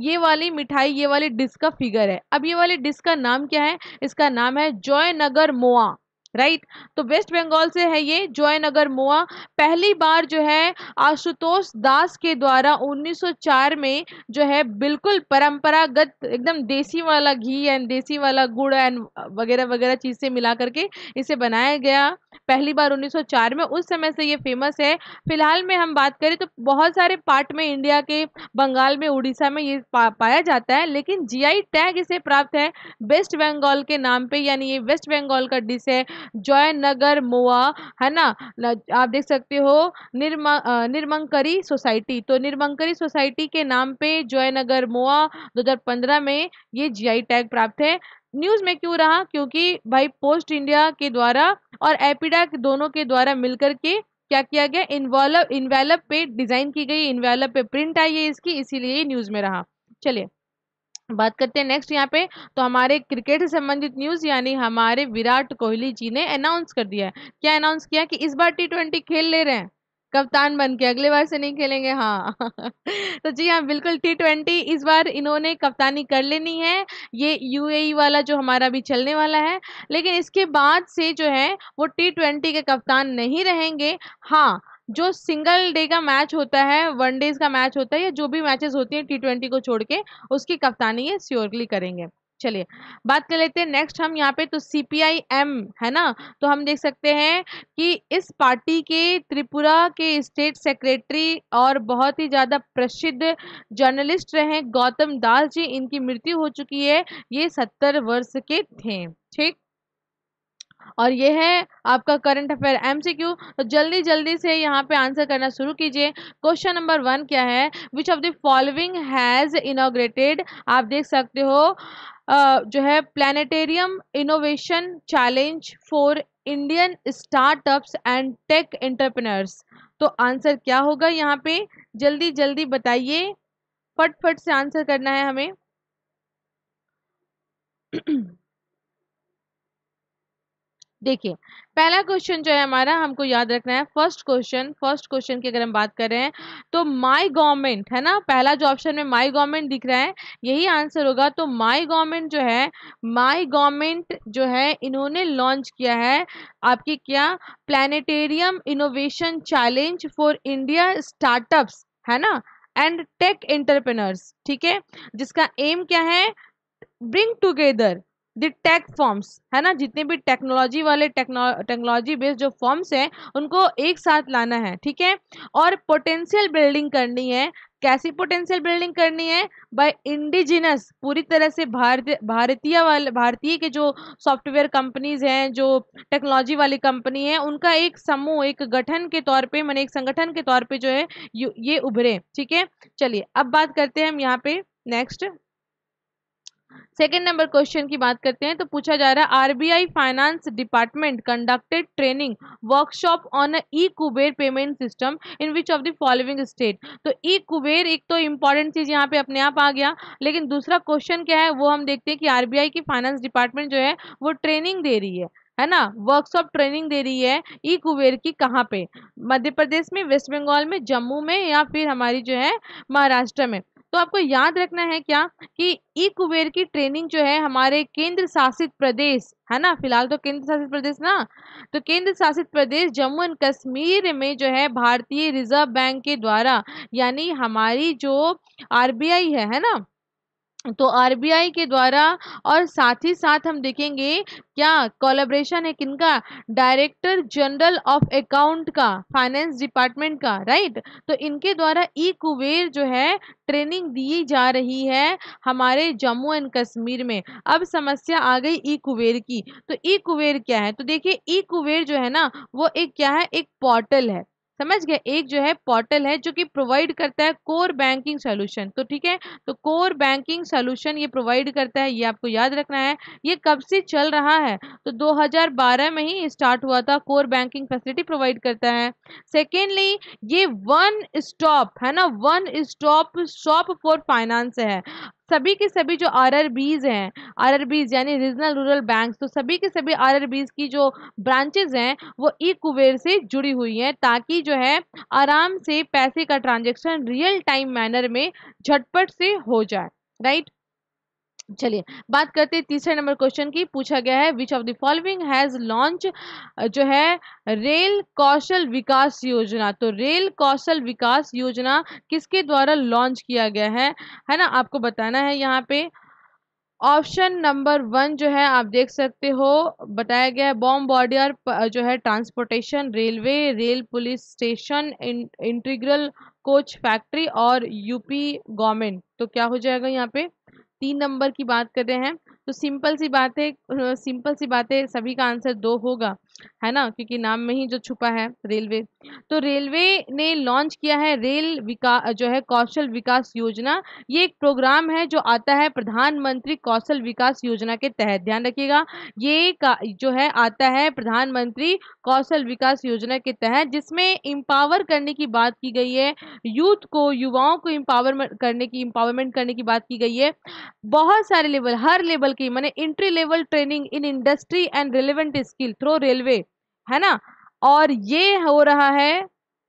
Speaker 1: ये वाली मिठाई ये वाली डिस्क का फिगर है अब ये वाली डिस्क का नाम क्या है इसका नाम है जॉय नगर मोआ राइट तो वेस्ट बंगाल से है ये जॉय नगर मोआ पहली बार जो है आशुतोष दास के द्वारा 1904 में जो है बिल्कुल परंपरागत एकदम देसी वाला घी एंड देसी वाला गुड़ एंड वगैरह वगैरह चीज़ से मिला करके इसे बनाया गया पहली बार 1904 में उस समय से ये फेमस है फिलहाल में हम बात करें तो बहुत सारे पार्ट में इंडिया के बंगाल में उड़ीसा में ये पा, पाया जाता है लेकिन जीआई टैग इसे प्राप्त है वेस्ट बंगाल के नाम पे यानी ये वेस्ट बंगाल का डिश है जयनगर मोआ है ना आप देख सकते हो निर्म निर्मंकरी सोसाइटी तो निर्मंकरी सोसाइटी के नाम पे जयनगर मोआ 2015 में ये जीआई टैग प्राप्त है न्यूज़ में क्यों रहा क्योंकि भाई पोस्ट इंडिया के द्वारा और एपिडा दोनों के द्वारा मिलकर के क्या किया गया इनवॉल्व इनवेलप पे डिज़ाइन की गई इनवेलप पे प्रिंट आई है इसकी इसीलिए न्यूज़ में रहा चलिए बात करते हैं नेक्स्ट यहाँ पे तो हमारे क्रिकेट से संबंधित न्यूज़ यानी हमारे विराट कोहली जी ने अनाउंस कर दिया है क्या अनाउंस किया कि इस बार टी ट्वेंटी खेल ले रहे हैं कप्तान बन के अगले बार से नहीं खेलेंगे हाँ तो जी हाँ बिल्कुल टी ट्वेंटी इस बार इन्होंने कप्तानी कर लेनी है ये यूएई e वाला जो हमारा अभी चलने वाला है लेकिन इसके बाद से जो है वो टी ट्वेंटी के कप्तान नहीं रहेंगे हाँ जो सिंगल डे का मैच होता है वन डेज का मैच होता है या जो भी मैचेस होती हैं टी ट्वेंटी को छोड़ के उसकी कप्तानी ये स्योरली करेंगे चलिए बात कर लेते हैं नेक्स्ट हम यहाँ पे तो सी पी आई एम है ना तो हम देख सकते हैं कि इस पार्टी के त्रिपुरा के स्टेट सेक्रेटरी और बहुत ही ज़्यादा प्रसिद्ध जर्नलिस्ट रहे गौतम दास जी इनकी मृत्यु हो चुकी है ये सत्तर वर्ष के थे ठीक और ये है आपका करंट अफेयर एमसीक्यू तो जल्दी जल्दी से यहाँ पे आंसर करना शुरू कीजिए क्वेश्चन नंबर वन क्या है which of the following has inaugurated आप देख सकते हो जो है planetarium innovation challenge for Indian startups and tech entrepreneurs तो आंसर क्या होगा यहाँ पे जल्दी जल्दी बताइए फटफट से आंसर करना है हमें देखिए पहला क्वेश्चन जो है हमारा हमको याद रखना है फर्स्ट क्वेश्चन फर्स्ट क्वेश्चन की अगर हम बात कर रहे हैं तो माई गवर्नमेंट है ना पहला जो ऑप्शन में माई गवर्नमेंट दिख रहा है यही आंसर होगा तो माई गवर्नमेंट जो है माई गवर्नमेंट जो है इन्होंने लॉन्च किया है आपकी क्या planetarium innovation challenge for India startups है ना एंड टेक इंटरप्रिनर्स ठीक है जिसका एम क्या है bring together the tech forms है ना जितने भी टेक्नोलॉजी वाले टेक्नोलॉजी बेस्ड जो फॉर्म्स हैं उनको एक साथ लाना है ठीक है और पोटेंशियल बिल्डिंग करनी है कैसी पोटेंशियल बिल्डिंग करनी है बाय इंडिजिनस पूरी तरह से भारतीय भारतीय वाले भारतीय के जो सॉफ्टवेयर कंपनीज हैं जो टेक्नोलॉजी वाली कंपनी है उनका एक समूह एक गठन के तौर पे मैंने एक संगठन के तौर पे जो है ये उभरे ठीक है चलिए अब बात करते हैं हम यहाँ पे नेक्स्ट सेकेंड नंबर क्वेश्चन की बात करते हैं तो पूछा जा रहा है RBI finance department conducted training workshop on e Kuber payment system in which of the following state तो ई कुबेर एक तो इंपॉर्टेंट चीज यहाँ पे अपने आप आ गया लेकिन दूसरा क्वेश्चन क्या है वो हम देखते हैं कि आरबीआई की फाइनेंस डिपार्टमेंट जो है वो ट्रेनिंग दे रही है है ना वर्कशॉप ट्रेनिंग दे रही है ई कुबेर की कहाँ पे मध्य प्रदेश में वेस्ट बंगाल में जम्मू में या फिर हमारी जो है महाराष्ट्र में तो आपको याद रखना है क्या कि ई कुबेर की ट्रेनिंग जो है हमारे केंद्र शासित प्रदेश है ना फिलहाल तो केंद्र शासित प्रदेश ना तो केंद्र शासित प्रदेश जम्मू एंड कश्मीर में जो है भारतीय रिजर्व बैंक के द्वारा यानी हमारी जो आरबीआई है है ना तो आरबीआई के द्वारा और साथ ही साथ हम देखेंगे क्या कोलेब्रेशन है किनका डायरेक्टर जनरल ऑफ अकाउंट का फाइनेंस डिपार्टमेंट का राइट तो इनके द्वारा ई कुबेर जो है ट्रेनिंग दी जा रही है हमारे जम्मू एंड कश्मीर में अब समस्या आ गई ई कुबेर की तो ई कुबेर क्या है तो देखिए ई कुबेर जो है ना वो एक क्या है एक पोर्टल है समझ गए एक जो है पोर्टल है जो कि प्रोवाइड करता है कोर बैंकिंग सोल्यूशन तो ठीक है तो कोर बैंकिंग सोल्यूशन ये प्रोवाइड करता है ये आपको याद रखना है ये कब से चल रहा है तो 2012 में ही स्टार्ट हुआ था कोर बैंकिंग फैसिलिटी प्रोवाइड करता है सेकेंडली ये वन स्टॉप है ना one stop shop for finance है सभी के सभी जो आर हैं आर यानी रीजनल रूरल बैंक तो सभी के सभी आर की जो ब्रांचेज हैं वो ई कुबेर से जुड़ी हुई हैं ताकि जो है आराम से पैसे का ट्रांजेक्शन रियल टाइम मैनर में झटपट से हो जाए राइट चलिए बात करते हैं तीसरे नंबर क्वेश्चन की पूछा गया है which of the following has launch जो है रेल कौशल विकास योजना तो रेल कौशल विकास योजना किसके द्वारा लॉन्च किया गया है है ना आपको बताना है यहाँ पे ऑप्शन नंबर वन जो है आप देख सकते हो बताया गया है बॉम बॉर्डियर जो है transportation railway rail police station integral coach factory और यूपी गवर्नमेंट तो क्या हो जाएगा यहाँ पे तीन नंबर की बात कर रहे हैं तो सिंपल सी बात है सिंपल सी बात है सभी का आंसर दो होगा है ना क्योंकि नाम में ही जो छुपा है रेलवे तो रेलवे ने लॉन्च किया है रेल विकास जो है कौशल विकास योजना ये एक प्रोग्राम है जो आता है प्रधानमंत्री कौशल विकास योजना के तहत ध्यान रखिएगा ये का, जो है आता है प्रधानमंत्री कौशल विकास योजना के तहत जिसमें इम्पावर करने की बात की गई है यूथ को युवाओं को इम्पावर करने की इम्पावरमेंट करने की बात की गई है बहुत सारे लेवल हर लेवल की मैंने entry level training in industry and relevant skill through railway railway है ना और ये हो रहा है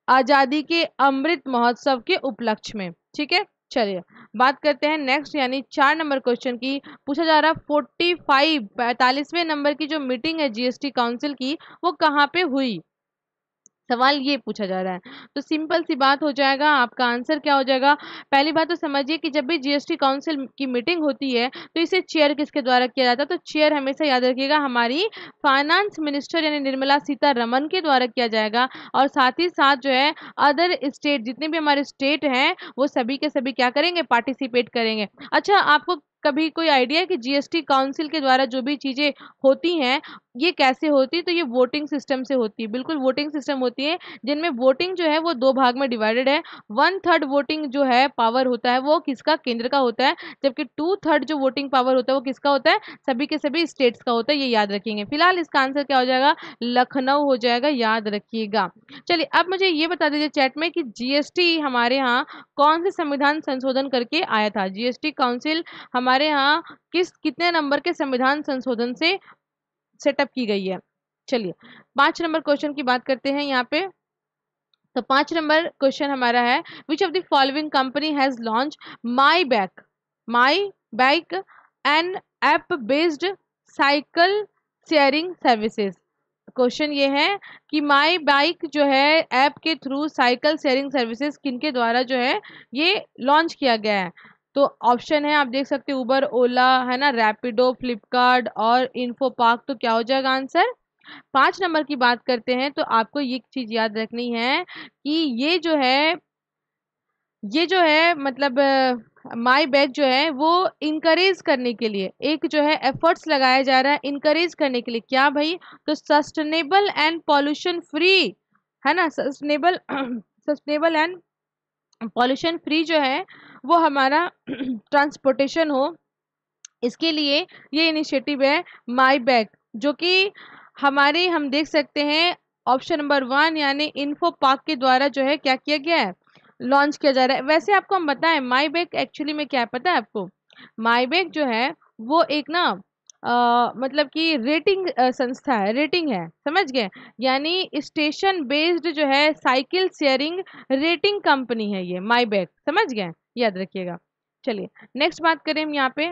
Speaker 1: आज़ादी के अमृत महोत्सव के उपलक्ष्य में ठीक है चलिए बात करते हैं नेक्स्ट यानी चार नंबर क्वेश्चन की पूछा जा रहा है फोर्टी फाइव पैंतालीसवें नंबर की जो मीटिंग है जीएसटी काउंसिल की वो कहाँ पे हुई सवाल ये पूछा जा रहा है तो सिंपल सी बात हो जाएगा आपका आंसर क्या हो जाएगा पहली बात तो समझिए कि जब भी जीएसटी काउंसिल की मीटिंग होती है तो इसे चेयर किसके द्वारा किया जाता है तो चेयर हमेशा याद रखिएगा हमारी फाइनेंस मिनिस्टर यानी निर्मला सीतारमन के द्वारा किया जाएगा और साथ ही साथ जो है अदर स्टेट जितने भी हमारे स्टेट हैं वो सभी के सभी क्या करेंगे पार्टिसिपेट करेंगे अच्छा आपको कभी कोई आइडिया है कि जीएसटी काउंसिल के द्वारा जो भी चीज़ें होती हैं ये कैसे होती तो ये वोटिंग सिस्टम से होती है बिल्कुल वोटिंग सिस्टम होती है जिनमें वोटिंग जो है वो दो भाग में डिवाइडेड है वन थर्ड वोटिंग जो है पावर होता है वो किसका केंद्र का होता है जबकि टू थर्ड जो वोटिंग पावर होता है वो किसका होता है सभी के सभी स्टेट्स का होता है ये याद रखेंगे फिलहाल इसका आंसर क्या हो जाएगा लखनऊ हो जाएगा याद रखिएगा चलिए अब मुझे ये बता दीजिए चैट में कि जीएसटी हमारे यहाँ कौन से संविधान संशोधन करके आया था जीएसटी काउंसिल हमारे यहाँ किस कितने नंबर के संविधान संशोधन से सेटअप की गई है चलिए पांच नंबर क्वेश्चन की बात करते हैं यहाँ पे तो पांच नंबर क्वेश्चन हमारा है which of the following company has launch MYBYK MYBYK and app based cycle sharing services question ये है कि माई बाइक जो है ऐप के थ्रू साइकिल शेयरिंग सर्विसेज किन के द्वारा जो है ये लॉन्च किया गया है तो ऑप्शन है आप देख सकते हैं उबर ओला है ना रैपिडो फ्लिपकार्ट और इन्फो पार्क तो क्या हो जाएगा आंसर पांच नंबर की बात करते हैं तो आपको ये चीज़ याद रखनी है कि ये जो है ये जो है मतलब माई बैच जो है वो इंकरेज करने के लिए एक जो है एफर्ट्स लगाया जा रहा है इंकरेज करने के लिए क्या भाई तो सस्टेनेबल एंड पॉल्यूशन फ्री है ना sustainable sustainable and pollution free जो है वो हमारा ट्रांसपोर्टेशन हो इसके लिए ये इनिशिएटिव है माई बैग जो कि हमारे हम देख सकते हैं ऑप्शन नंबर वन यानी इन्फो पार्क के द्वारा जो है क्या किया गया है लॉन्च किया जा रहा है वैसे आपको हम बताएं माई बैग एक्चुअली में क्या है पता है आपको माई बैग जो है वो एक ना आ, मतलब कि रेटिंग संस्था है रेटिंग है समझ गए यानी स्टेशन बेस्ड जो है साइकिल शेयरिंग रेटिंग कंपनी है ये माई बैग समझ गए याद रखिएगा चलिए नेक्स्ट बात करें हम यहाँ पे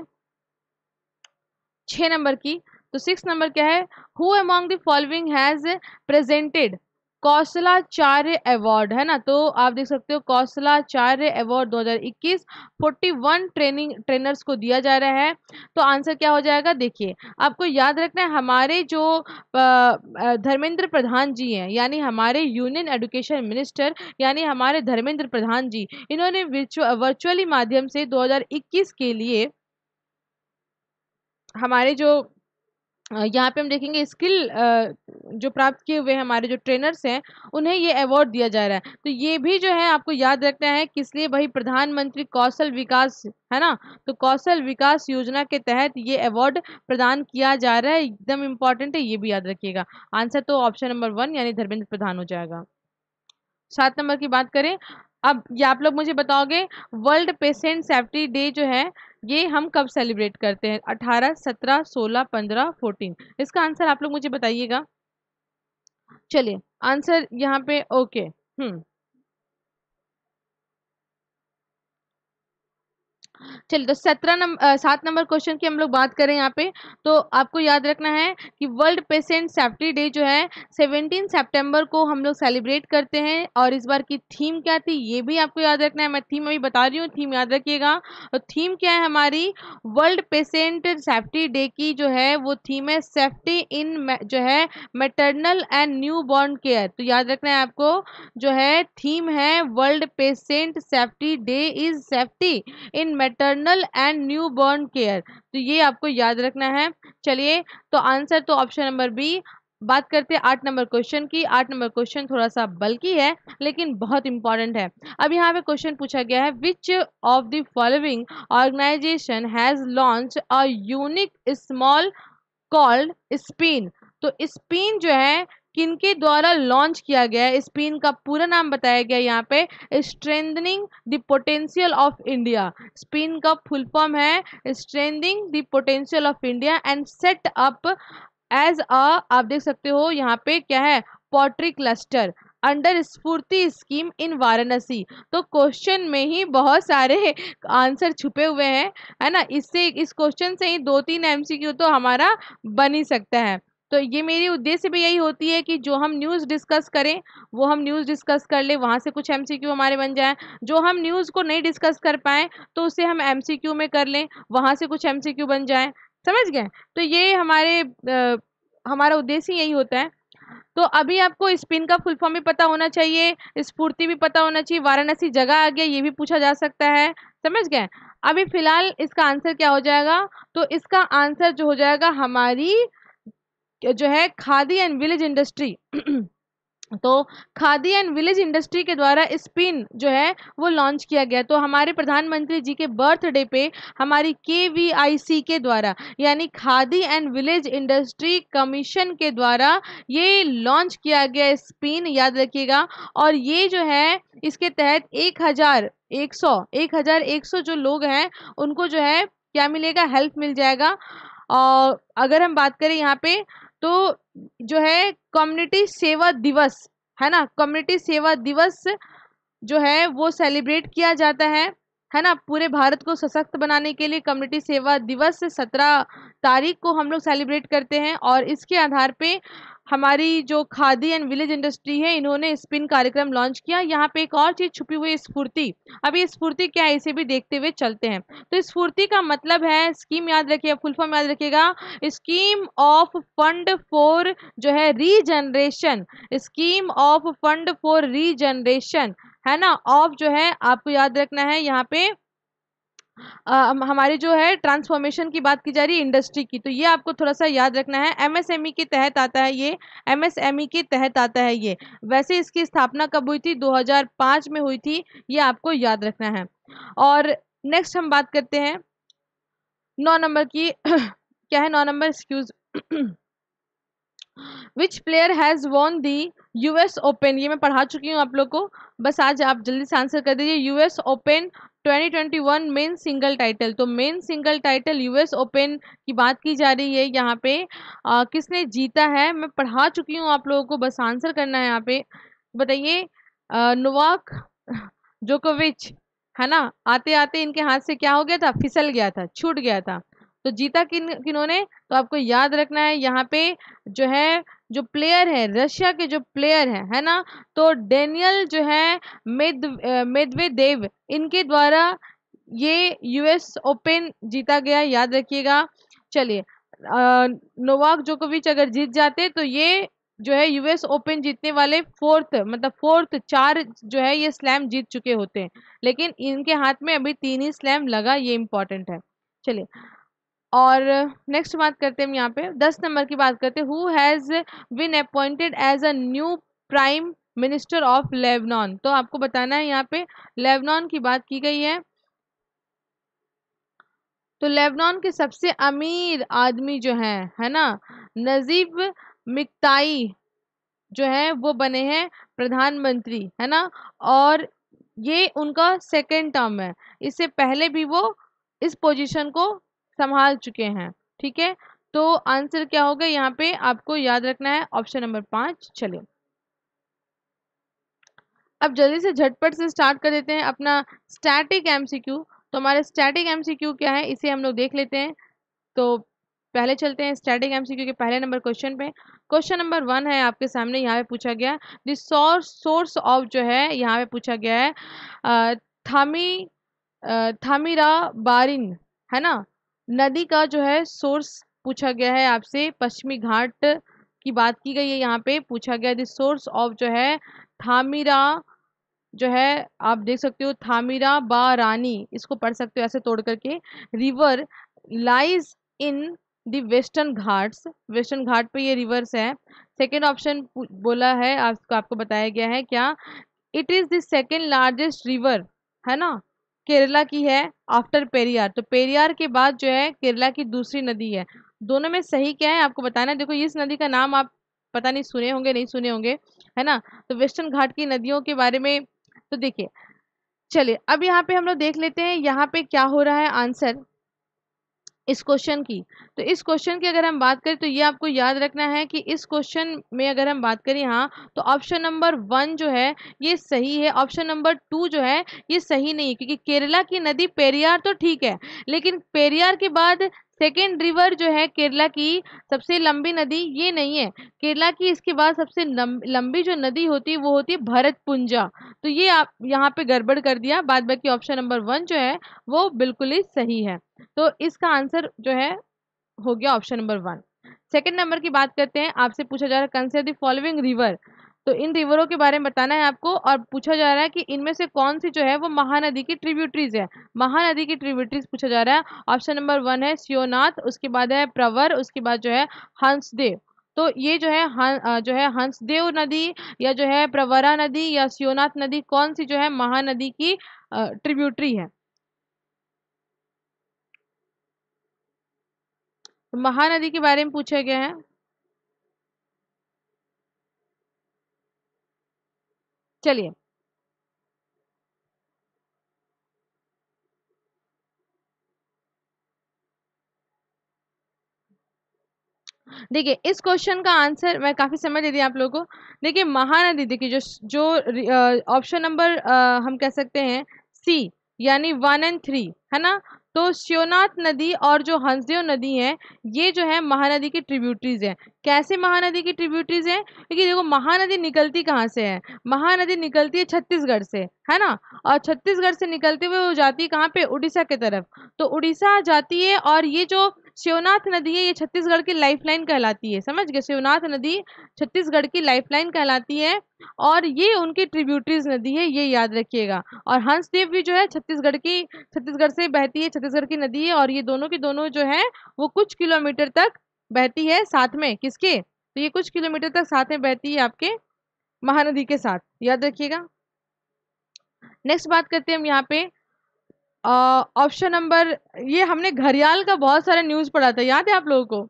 Speaker 1: छ नंबर की तो सिक्स नंबर क्या है who among the following has presented Kaushalacharya award है ना तो आप देख सकते हो कौशलाचार्य अवार्ड 2021 41 ट्रेनिंग ट्रेनर्स को दिया जा रहा है तो आंसर क्या हो जाएगा देखिए आपको याद रखना है हमारे जो धर्मेंद्र प्रधान जी हैं यानी हमारे यूनियन एजुकेशन मिनिस्टर यानी हमारे धर्मेंद्र प्रधान जी इन्होंने वर्चुअली माध्यम से दो के लिए हमारे जो यहाँ पे हम देखेंगे स्किल जो प्राप्त किए हुए हमारे जो ट्रेनर्स हैं उन्हें ये अवार्ड दिया जा रहा है तो ये भी जो है आपको याद रखना है किस लिए भाई प्रधानमंत्री कौशल विकास है ना तो कौशल विकास योजना के तहत ये अवार्ड प्रदान किया जा रहा है एकदम इम्पॉर्टेंट है ये भी याद रखिएगा आंसर तो ऑप्शन नंबर वन यानी धर्मेंद्र प्रधान हो जाएगा सात नंबर की बात करें अब ये आप लोग मुझे बताओगे वर्ल्ड पेशेंट सेफ्टी डे जो है ये हम कब सेलिब्रेट करते हैं 18, 17, 16, 15, 14 इसका आंसर आप लोग मुझे बताइएगा चलिए आंसर यहाँ पे ओके हम्म चलिए तो सत्रह नंबर सात नंबर क्वेश्चन की हम लोग बात करें यहाँ पे तो आपको याद रखना है कि वर्ल्ड पेशेंट सेफ्टी डे जो है सेवनटीन सेप्टेम्बर को हम लोग सेलिब्रेट करते हैं और इस बार की थीम क्या थी ये भी आपको याद रखना है मैं थीम अभी बता रही हूँ थीम याद रखिएगा और तो थीम क्या है हमारी वर्ल्ड पेशेंट सेफ्टी डे की जो है वो थीम है सेफ्टी इन जो है maternal and newborn care तो याद रखना है आपको जो है थीम है world patient safety day is safety in mater maternal and newborn care तो ये आपको याद रखना है चलिए तो आंसर तो ऑप्शन नंबर बी बात करते हैं आठ नंबर क्वेश्चन की आठ नंबर क्वेश्चन थोड़ा सा बल्कि है लेकिन बहुत इंपॉर्टेंट है अब यहाँ पे क्वेश्चन पूछा गया है which of the following organisation has launch a unique small called SPIN तो स्पिन जो है किनके द्वारा लॉन्च किया गया है स्पेन का पूरा नाम बताया गया यहाँ पे strengthening the potential of India SPIN का फुल फॉर्म है strengthening the potential of India and set up as a आप देख सकते हो यहाँ पे क्या है pottery cluster under SFURTI scheme in Varanasi तो क्वेश्चन में ही बहुत सारे आंसर छुपे हुए हैं है ना इससे इस क्वेश्चन से ही दो तीन एमसीक्यू तो हमारा बन ही सकता है तो ये मेरी उद्देश्य भी यही होती है कि जो हम न्यूज़ डिस्कस करें वो हम न्यूज़ डिस्कस कर लें वहाँ से कुछ एमसीक्यू हमारे बन जाए जो हम न्यूज़ को नहीं डिस्कस कर पाएँ तो उसे हम एमसीक्यू में कर लें वहाँ से कुछ एमसीक्यू बन जाए समझ गए तो ये हमारे आ, हमारा उद्देश्य यही होता है तो अभी आपको स्पिन का फुल फॉर्म भी पता होना चाहिए स्फूर्ति भी पता होना चाहिए वाराणसी जगह आ गया ये भी पूछा जा सकता है समझ गए अभी फिलहाल इसका आंसर क्या हो जाएगा तो इसका आंसर जो हो जाएगा हमारी जो है खादी एंड विलेज इंडस्ट्री तो खादी एंड विलेज इंडस्ट्री के द्वारा स्पिन जो है वो लॉन्च किया गया तो हमारे प्रधानमंत्री जी के बर्थडे पे हमारी के वी आई सी के द्वारा यानी Khadi and village industry commission के द्वारा ये लॉन्च किया गया स्पिन याद रखिएगा और ये जो है इसके तहत एक हज़ार एक सौ एक हज़ार एक सौ जो लोग हैं उनको जो है क्या मिलेगा हेल्प मिल जाएगा और अगर हम बात करें यहाँ पे तो जो है कम्युनिटी सेवा दिवस है ना कम्युनिटी सेवा दिवस जो है वो सेलिब्रेट किया जाता है है ना पूरे भारत को सशक्त बनाने के लिए कम्युनिटी सेवा दिवस सत्रह तारीख को हम लोग सेलिब्रेट करते हैं और इसके आधार पे हमारी जो खादी एंड विलेज इंडस्ट्री है इन्होंने स्पिन कार्यक्रम लॉन्च किया यहाँ पे एक और चीज़ छुपी हुई स्फूर्ति अभी स्फूर्ति क्या है इसे भी देखते हुए चलते हैं तो स्फूर्ति का मतलब है स्कीम याद रखिए फुल फॉर्म याद रखिएगा स्कीम ऑफ फंड फॉर जो है regeneration scheme of fund for regeneration है ना ऑफ जो है आपको याद रखना है यहाँ पे आ, हमारे जो है ट्रांसफॉर्मेशन की बात की जा रही है इंडस्ट्री की तो ये आपको थोड़ा सा याद रखना है एमएसएमई e के तहत आता है ये एमएसएमई e के तहत आता है ये वैसे इसकी स्थापना कब हुई थी 2005 में हुई थी ये आपको याद रखना है और नेक्स्ट हम बात करते हैं नौ नंबर की क्या है नौ number excuse which player has won the US Open ये मैं पढ़ा चुकी हूँ आप लोग को बस आज आप जल्दी से आंसर कर दीजिए US Open 2021 men single title तो men single title US Open की बात की जा रही है यहाँ पे आ, किसने जीता है मैं पढ़ा चुकी हूँ आप लोगों को बस आंसर करना है यहाँ पे बताइए नोवाक जोकोविच है ना आते आते इनके हाथ से क्या हो गया था फिसल गया था छूट गया था तो जीता किन किन्होंने तो आपको याद रखना है यहाँ पे जो है जो प्लेयर है रशिया के जो प्लेयर है है ना तो डेनियल जो है मेद मेदवेदेव इनके द्वारा ये यूएस ओपन जीता गया याद रखिएगा चलिए नोवाक जोकोविच अगर जीत जाते तो ये जो है यूएस ओपन जीतने वाले फोर्थ मतलब फोर्थ चार जो है ये स्लैम जीत चुके होते हैं लेकिन इनके हाथ में अभी तीन ही स्लैम लगा ये इंपॉर्टेंट है चलिए और नेक्स्ट बात करते हैं हम यहाँ पे दस नंबर की बात करते हैं who has been appointed as a new prime minister of Lebanon तो आपको बताना है यहाँ पे लेबनॉन की बात की गई है तो लेबनॉन के सबसे अमीर आदमी जो हैं है ना नजीब मिकताई जो है वो बने हैं प्रधानमंत्री है ना और ये उनका सेकेंड टर्म है इससे पहले भी वो इस पोजीशन को संभाल चुके हैं ठीक है तो आंसर क्या होगा यहाँ पे आपको याद रखना है ऑप्शन नंबर पांच चलिए अब जल्दी से झटपट से स्टार्ट कर देते हैं अपना स्टैटिक एमसीक्यू तो हमारे स्टैटिक एमसीक्यू क्या है इसे हम लोग देख लेते हैं तो पहले चलते हैं स्टैटिक एमसीक्यू के पहले नंबर क्वेश्चन पे क्वेश्चन नंबर वन है आपके सामने यहाँ पे पूछा गया दोर्स सोर्स सोर्स ऑफ जो है यहाँ पे पूछा गया है थामी थामीरा बारिन है ना नदी का जो है सोर्स पूछा गया है आपसे पश्चिमी घाट की बात की गई है यहाँ पे पूछा गया है सोर्स ऑफ जो है थामीरा जो है आप देख सकते हो थामीरा बा रानी इसको पढ़ सकते हो ऐसे तोड़ करके river lies in the western Ghats western Ghat पे ये रिवर्स है सेकेंड ऑप्शन बोला है आपको आपको बताया गया है क्या it is the second largest river है ना केरला की है आफ्टर पेरियार तो पेरियार के बाद जो है केरला की दूसरी नदी है दोनों में सही क्या है आपको बताना है देखो इस नदी का नाम आप पता नहीं सुने होंगे नहीं सुने होंगे है ना तो वेस्टर्न घाट की नदियों के बारे में तो देखिए चलिए अब यहाँ पे हम लोग देख लेते हैं यहाँ पे क्या हो रहा है आंसर इस क्वेश्चन की तो इस क्वेश्चन की अगर हम बात करें तो ये आपको याद रखना है कि इस क्वेश्चन में अगर हम बात करें हाँ तो ऑप्शन नंबर वन जो है ये सही है ऑप्शन नंबर टू जो है ये सही नहीं है क्योंकि केरला की नदी पेरियार तो ठीक है लेकिन पेरियार के बाद सेकेंड रिवर जो है केरला की सबसे लंबी नदी ये नहीं है केरला की इसके बाद सबसे लंबी जो नदी होती है वो होती है भरत पुंजा तो ये आप यहाँ पे गड़बड़ कर दिया बाद बाकी ऑप्शन नंबर वन जो है वो बिल्कुल ही सही है तो इसका आंसर जो है हो गया option number one second number की बात करते हैं आपसे पूछा जा रहा है कंसर द फॉलोइंग रिवर तो इन रिवरों के बारे में बताना है आपको और पूछा जा रहा है कि इनमें से कौन सी जो है वो महानदी की ट्रिब्यूटरीज है महानदी की ट्रिब्यूटरीज पूछा जा रहा है ऑप्शन नंबर वन है सियोनाथ उसके बाद है प्रवर उसके बाद जो है हंसदेव तो ये जो है जो है हंसदेव नदी या जो है प्रवरा नदी या सियोनाथ नदी कौन सी जो है महानदी की ट्रिब्यूटरी है तो महानदी के बारे में पूछा गया है चलिए देखिए इस क्वेश्चन का आंसर मैं काफ़ी समय दे दिया आप लोगों को देखिए महानदी देखिए जो जो ऑप्शन नंबर हम कह सकते हैं सी यानी वन एंड थ्री है ना तो श्योनाथ नदी और जो हंसदेव नदी है ये जो है महानदी की ट्रिब्यूटरीज है कैसे महानदी की ट्रिब्यूटरीज है क्योंकि देखो महानदी निकलती कहाँ से है महानदी निकलती है छत्तीसगढ़ से है ना और छत्तीसगढ़ से निकलते हुए वो जाती है कहाँ पे उड़ीसा की तरफ तो उड़ीसा जाती है और ये जो शिवनाथ नदी है ये छत्तीसगढ़ की लाइफलाइन कहलाती है समझ गए शिवनाथ नदी छत्तीसगढ़ की लाइफलाइन कहलाती है और ये उनकी ट्रिब्यूटरीज नदी है ये याद रखिएगा और हंसदेव भी जो है छत्तीसगढ़ की छत्तीसगढ़ से बहती है छत्तीसगढ़ की नदी है और ये दोनों की दोनों जो है वो कुछ किलोमीटर तक बहती है साथ में किसके तो ये कुछ किलोमीटर तक साथ में बहती है आपके महानदी के साथ याद रखिएगा नेक्स्ट बात करते हैं हम यहाँ पे ऑप्शन नंबर ये हमने घरियाल का बहुत सारा न्यूज़ पढ़ा था याद है आप लोगों को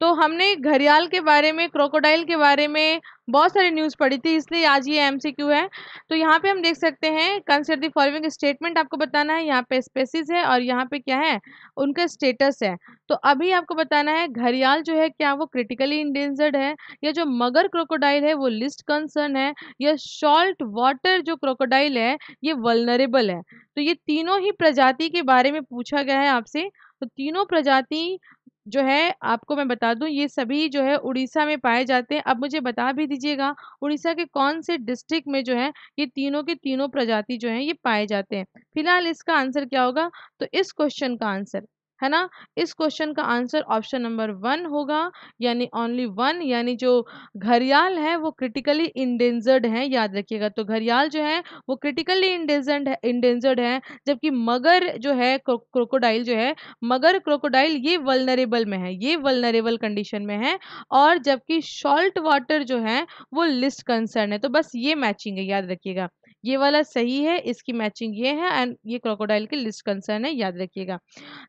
Speaker 1: तो हमने घड़ियाल के बारे में क्रोकोडाइल के बारे में बहुत सारी न्यूज़ पढ़ी थी इसलिए आज ये एमसीक्यू है तो यहाँ पे हम देख सकते हैं कंसिडर दी फॉलोइंग स्टेटमेंट आपको बताना है यहाँ पे स्पेसिस है और यहाँ पे क्या है उनका स्टेटस है तो अभी आपको बताना है घड़ियाल जो है क्या वो क्रिटिकली इंडेंजर्ड है या जो मगर क्रोकोडाइल है वो लिस्ट कंसर्न है या शॉल्ट वाटर जो क्रोकोडाइल है ये वलनरेबल है तो ये तीनों ही प्रजाति के बारे में पूछा गया है आपसे तो तीनों प्रजाति जो है आपको मैं बता दूं ये सभी जो है उड़ीसा में पाए जाते हैं अब मुझे बता भी दीजिएगा उड़ीसा के कौन से डिस्ट्रिक्ट में जो है ये तीनों के तीनों प्रजाति जो है ये पाए जाते हैं फिलहाल इसका आंसर क्या होगा तो इस क्वेश्चन का आंसर है ना इस क्वेश्चन का आंसर ऑप्शन नंबर वन होगा यानी ओनली वन यानी जो घरियाल है वो क्रिटिकली इंडेंजर्ड है याद रखिएगा तो घरियाल जो है वो क्रिटिकली इंडेंजर्ड है इंडेंजर्ड है जबकि मगर जो है क्रोकोडाइल जो है मगर क्रोकोडाइल ये वलनरेबल में है ये वलनरेबल कंडीशन में है और जबकि शॉल्ट वाटर जो है वो लिस्ट कंसर्न है तो बस ये मैचिंग है याद रखिएगा ये वाला सही है इसकी मैचिंग ये है एंड ये क्रोकोडाइल की लिस्ट कंसर्न है याद रखिएगा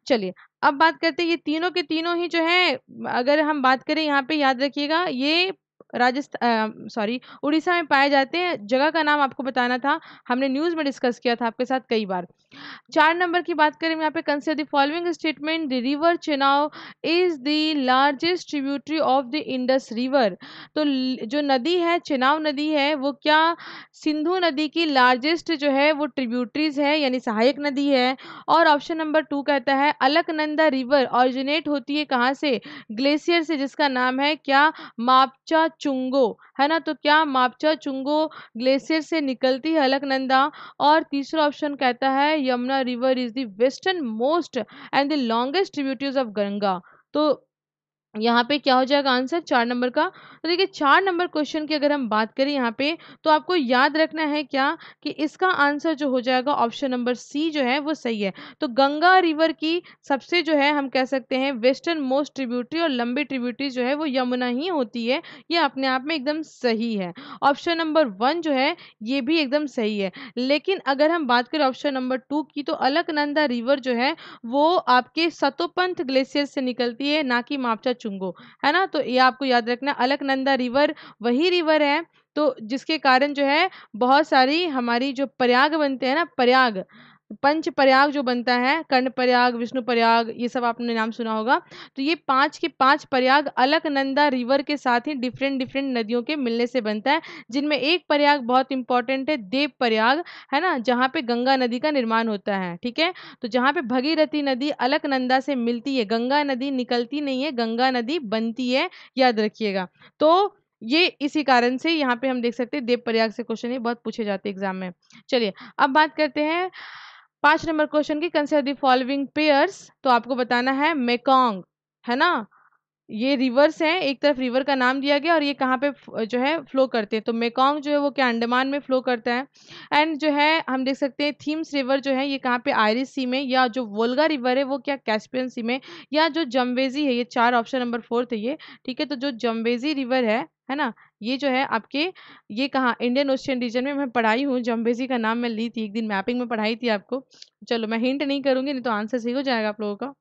Speaker 1: चलिए अब बात करते हैं ये तीनों के तीनों ही जो है अगर हम बात करें यहाँ पे याद रखिएगा ये राजस्थान सॉरी उड़ीसा में पाए जाते हैं जगह का नाम आपको बताना था हमने न्यूज़ में डिस्कस किया था आपके साथ कई बार चार नंबर की बात करें यहाँ पे consider the following statement the river Chenab is the largest tributary of the Indus river तो जो नदी है चेनाव नदी है वो क्या सिंधु नदी की लार्जेस्ट जो है वो ट्रिब्यूटरीज है यानी सहायक नदी है और ऑप्शन नंबर टू कहता है अलकनंदा रिवर ऑरिजिनेट होती है कहाँ से ग्लेशियर से जिसका नाम है क्या मापचा चुंगो है ना तो क्या मापचा चुंगो ग्लेशियर से निकलती है अलकनंदा और तीसरा ऑप्शन कहता है Yamuna river is the westernmost and the longest tributaries of Ganga तो यहाँ पे क्या हो जाएगा आंसर चार नंबर का तो देखिए चार नंबर क्वेश्चन की अगर हम बात करें यहाँ पे तो आपको याद रखना है क्या कि इसका आंसर जो हो जाएगा ऑप्शन नंबर सी जो है वो सही है तो गंगा रिवर की सबसे जो है हम कह सकते हैं वेस्टर्न मोस्ट ट्रिब्यूटरी और लंबी ट्रिब्यूटरी जो है वो यमुना ही होती है ये अपने आप में एकदम सही है ऑप्शन नंबर वन जो है ये भी एकदम सही है लेकिन अगर हम बात करें ऑप्शन नंबर टू की तो अलकनंदा रिवर जो है वो आपके सतोपंथ ग्लेशियर से निकलती है ना कि मापचा चुंगो है ना तो ये आपको याद रखना अलकनंदा रिवर वही रिवर है तो जिसके कारण जो है बहुत सारी हमारी जो प्रयाग बनते हैं ना प्रयाग पंच प्रयाग जो बनता है कर्ण प्रयाग विष्णु प्रयाग ये सब आपने नाम सुना होगा तो ये पांच के पांच प्रयाग अलकनंदा रिवर के साथ ही डिफरेंट डिफरेंट नदियों के मिलने से बनता है जिनमें एक प्रयाग बहुत इंपॉर्टेंट है देव प्रयाग है ना जहाँ पे गंगा नदी का निर्माण होता है ठीक है तो जहाँ पे भगीरथी नदी अलकनंदा से मिलती है गंगा नदी निकलती नहीं है गंगा नदी बनती है याद रखिएगा तो ये इसी कारण से यहाँ पे हम देख सकते हैं प्रयाग से क्वेश्चन ये बहुत पूछे जाते हैं एग्जाम में चलिए अब बात करते हैं पांच नंबर क्वेश्चन की कंसिडर दी फॉलोइंग पेयर्स तो आपको बताना है मेकोंग है ना ये रिवर्स हैं एक तरफ रिवर का नाम दिया गया और ये कहाँ पे जो है फ्लो करते हैं तो मेकोंग जो है वो क्या अंडमान में फ्लो करता है एंड जो है हम देख सकते हैं थीम्स रिवर जो है ये कहाँ पे आयरिस सी में या जो वोल्गा रिवर है वो क्या कैस्पियन सी में या जो जमवेजी है ये चार ऑप्शन नंबर फोर्थ है ये ठीक है तो जो जमवेजी रिवर है है ना ये जो है आपके ये कहाँ इंडियन ओशियन रीजन में मैं पढ़ाई हूँ जम्बेजी का नाम मैं ली थी एक दिन मैपिंग में पढ़ाई थी आपको चलो मैं हिंट नहीं करूँगी नहीं तो आंसर सही हो जाएगा आप लोगों का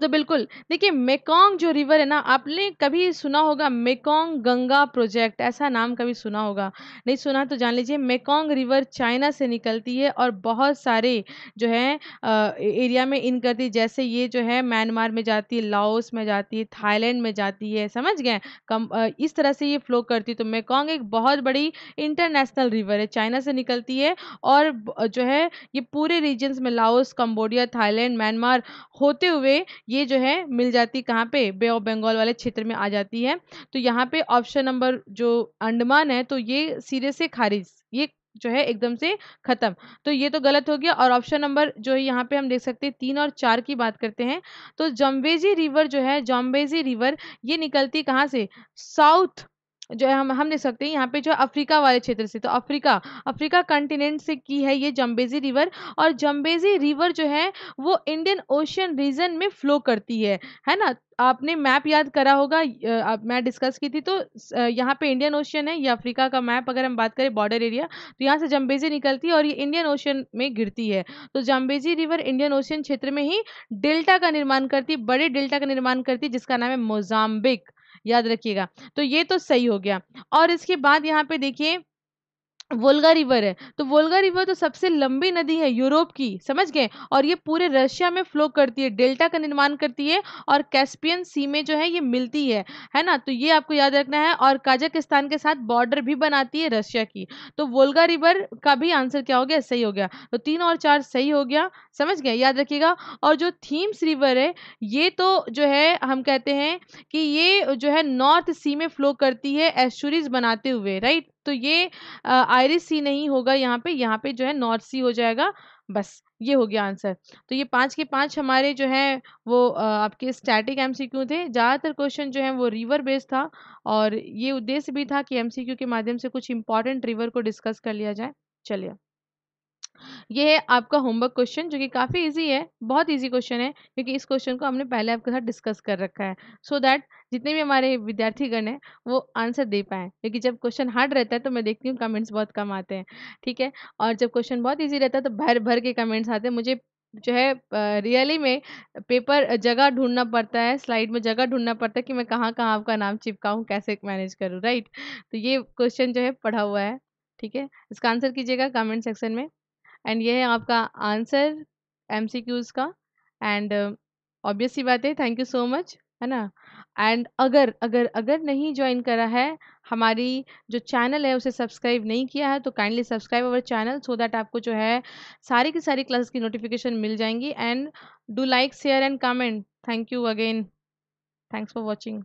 Speaker 1: तो बिल्कुल देखिए मेकोंग जो रिवर है ना आपने कभी सुना होगा मेकोंग गंगा प्रोजेक्ट ऐसा नाम कभी सुना होगा नहीं सुना तो जान लीजिए मेकोंग रिवर चाइना से निकलती है और बहुत सारे जो है एरिया में इन करती है जैसे ये जो है म्यांमार में जाती है लाओस में जाती है थाईलैंड में जाती है समझ गए कम इस तरह से ये फ्लो करती है तो मेकोंग एक बहुत बड़ी इंटरनेशनल रिवर है चाइना से निकलती है और जो है ये पूरे रीजन्स में लाओस कंबोडिया थाईलैंड म्यांमार होते हुए ये जो है मिल जाती कहाँ पे बे ऑफ बंगाल वाले क्षेत्र में आ जाती है तो यहाँ पे ऑप्शन नंबर जो अंडमान है तो ये सिरे से खारिज ये जो है एकदम से खत्म तो ये तो गलत हो गया और ऑप्शन नंबर जो है यहाँ पे हम देख सकते हैं तीन और चार की बात करते हैं तो जम्बेजी रिवर जो है जम्बेजी रिवर ये निकलती कहाँ से साउथ जो है हम हम देख सकते हैं यहाँ पे जो अफ्रीका वाले क्षेत्र से तो अफ्रीका अफ्रीका कंटिनेंट से की है ये जम्बेजी रिवर और जम्बेजी रिवर जो है वो इंडियन ओशियन रीजन में फ्लो करती है है ना आपने मैप याद करा होगा आप मैं डिस्कस की थी तो यहाँ पे इंडियन ओशियन है ये अफ्रीका का मैप अगर हम बात करें बॉर्डर एरिया तो यहाँ से जम्बेजी निकलती है और ये इंडियन ओशियन में गिरती है तो जम्बेजी रिवर इंडियन ओशियन क्षेत्र में ही डेल्टा का निर्माण करती बड़े डेल्टा का निर्माण करती जिसका नाम है मोजाम्बिक याद रखिएगा तो ये तो सही हो गया और इसके बाद यहाँ पे देखिए वोल्गा रिवर है तो वोल्गा रिवर तो सबसे लंबी नदी है यूरोप की समझ गए और ये पूरे रशिया में फ्लो करती है डेल्टा का निर्माण करती है और कैस्पियन सी में जो है ये मिलती है है ना तो ये आपको याद रखना है और काजाकिस्तान के साथ बॉर्डर भी बनाती है रशिया की तो वोल्गा रिवर का भी आंसर क्या हो गया सही हो गया तो तीन और चार सही हो गया समझ गए याद रखिएगा और जो थीम्स रिवर है ये तो जो है हम कहते हैं कि ये जो है नॉर्थ सी में फ्लो करती है एश्चुरीज बनाते हुए राइट तो ये आयरिस सी नहीं होगा यहाँ पे यहाँ पे जो है नॉर्थ सी हो जाएगा बस ये हो गया आंसर तो ये पांच के पांच हमारे जो है वो आपके स्टैटिक एमसीक्यू थे ज़्यादातर क्वेश्चन जो है वो रिवर बेस्ड था और ये उद्देश्य भी था कि एमसीक्यू के माध्यम से कुछ इंपॉर्टेंट रिवर को डिस्कस कर लिया जाए चलिए ये है आपका होमवर्क क्वेश्चन जो कि काफ़ी ईजी है बहुत ईजी क्वेश्चन है क्योंकि इस क्वेश्चन को हमने पहले आपके साथ डिस्कस कर रखा है सो so दैट जितने भी हमारे विद्यार्थीगण हैं वो आंसर दे पाएँ क्योंकि जब क्वेश्चन हार्ड रहता है तो मैं देखती हूँ कमेंट्स बहुत कम आते हैं ठीक है और जब क्वेश्चन बहुत ईजी रहता है तो भर भर के कमेंट्स आते हैं मुझे जो है रियली में पेपर जगह ढूंढना पड़ता है स्लाइड में जगह ढूंढना पड़ता है कि मैं कहाँ कहाँ आपका नाम चिपकाऊँ कैसे मैनेज करूँ राइट तो ये क्वेश्चन जो है पढ़ा हुआ है ठीक है इसका आंसर कीजिएगा कमेंट सेक्शन में एंड ये है आपका आंसर क्यूज़ का एंड ऑब्वियस सी बात है थैंक यू सो मच है ना एंड अगर अगर अगर नहीं ज्वाइन करा है हमारी जो चैनल है उसे सब्सक्राइब नहीं किया है तो kindly subscribe our channel so that आपको जो है सारी की सारी क्लासेस की नोटिफिकेशन मिल जाएंगी and do like share and comment thank you again thanks for watching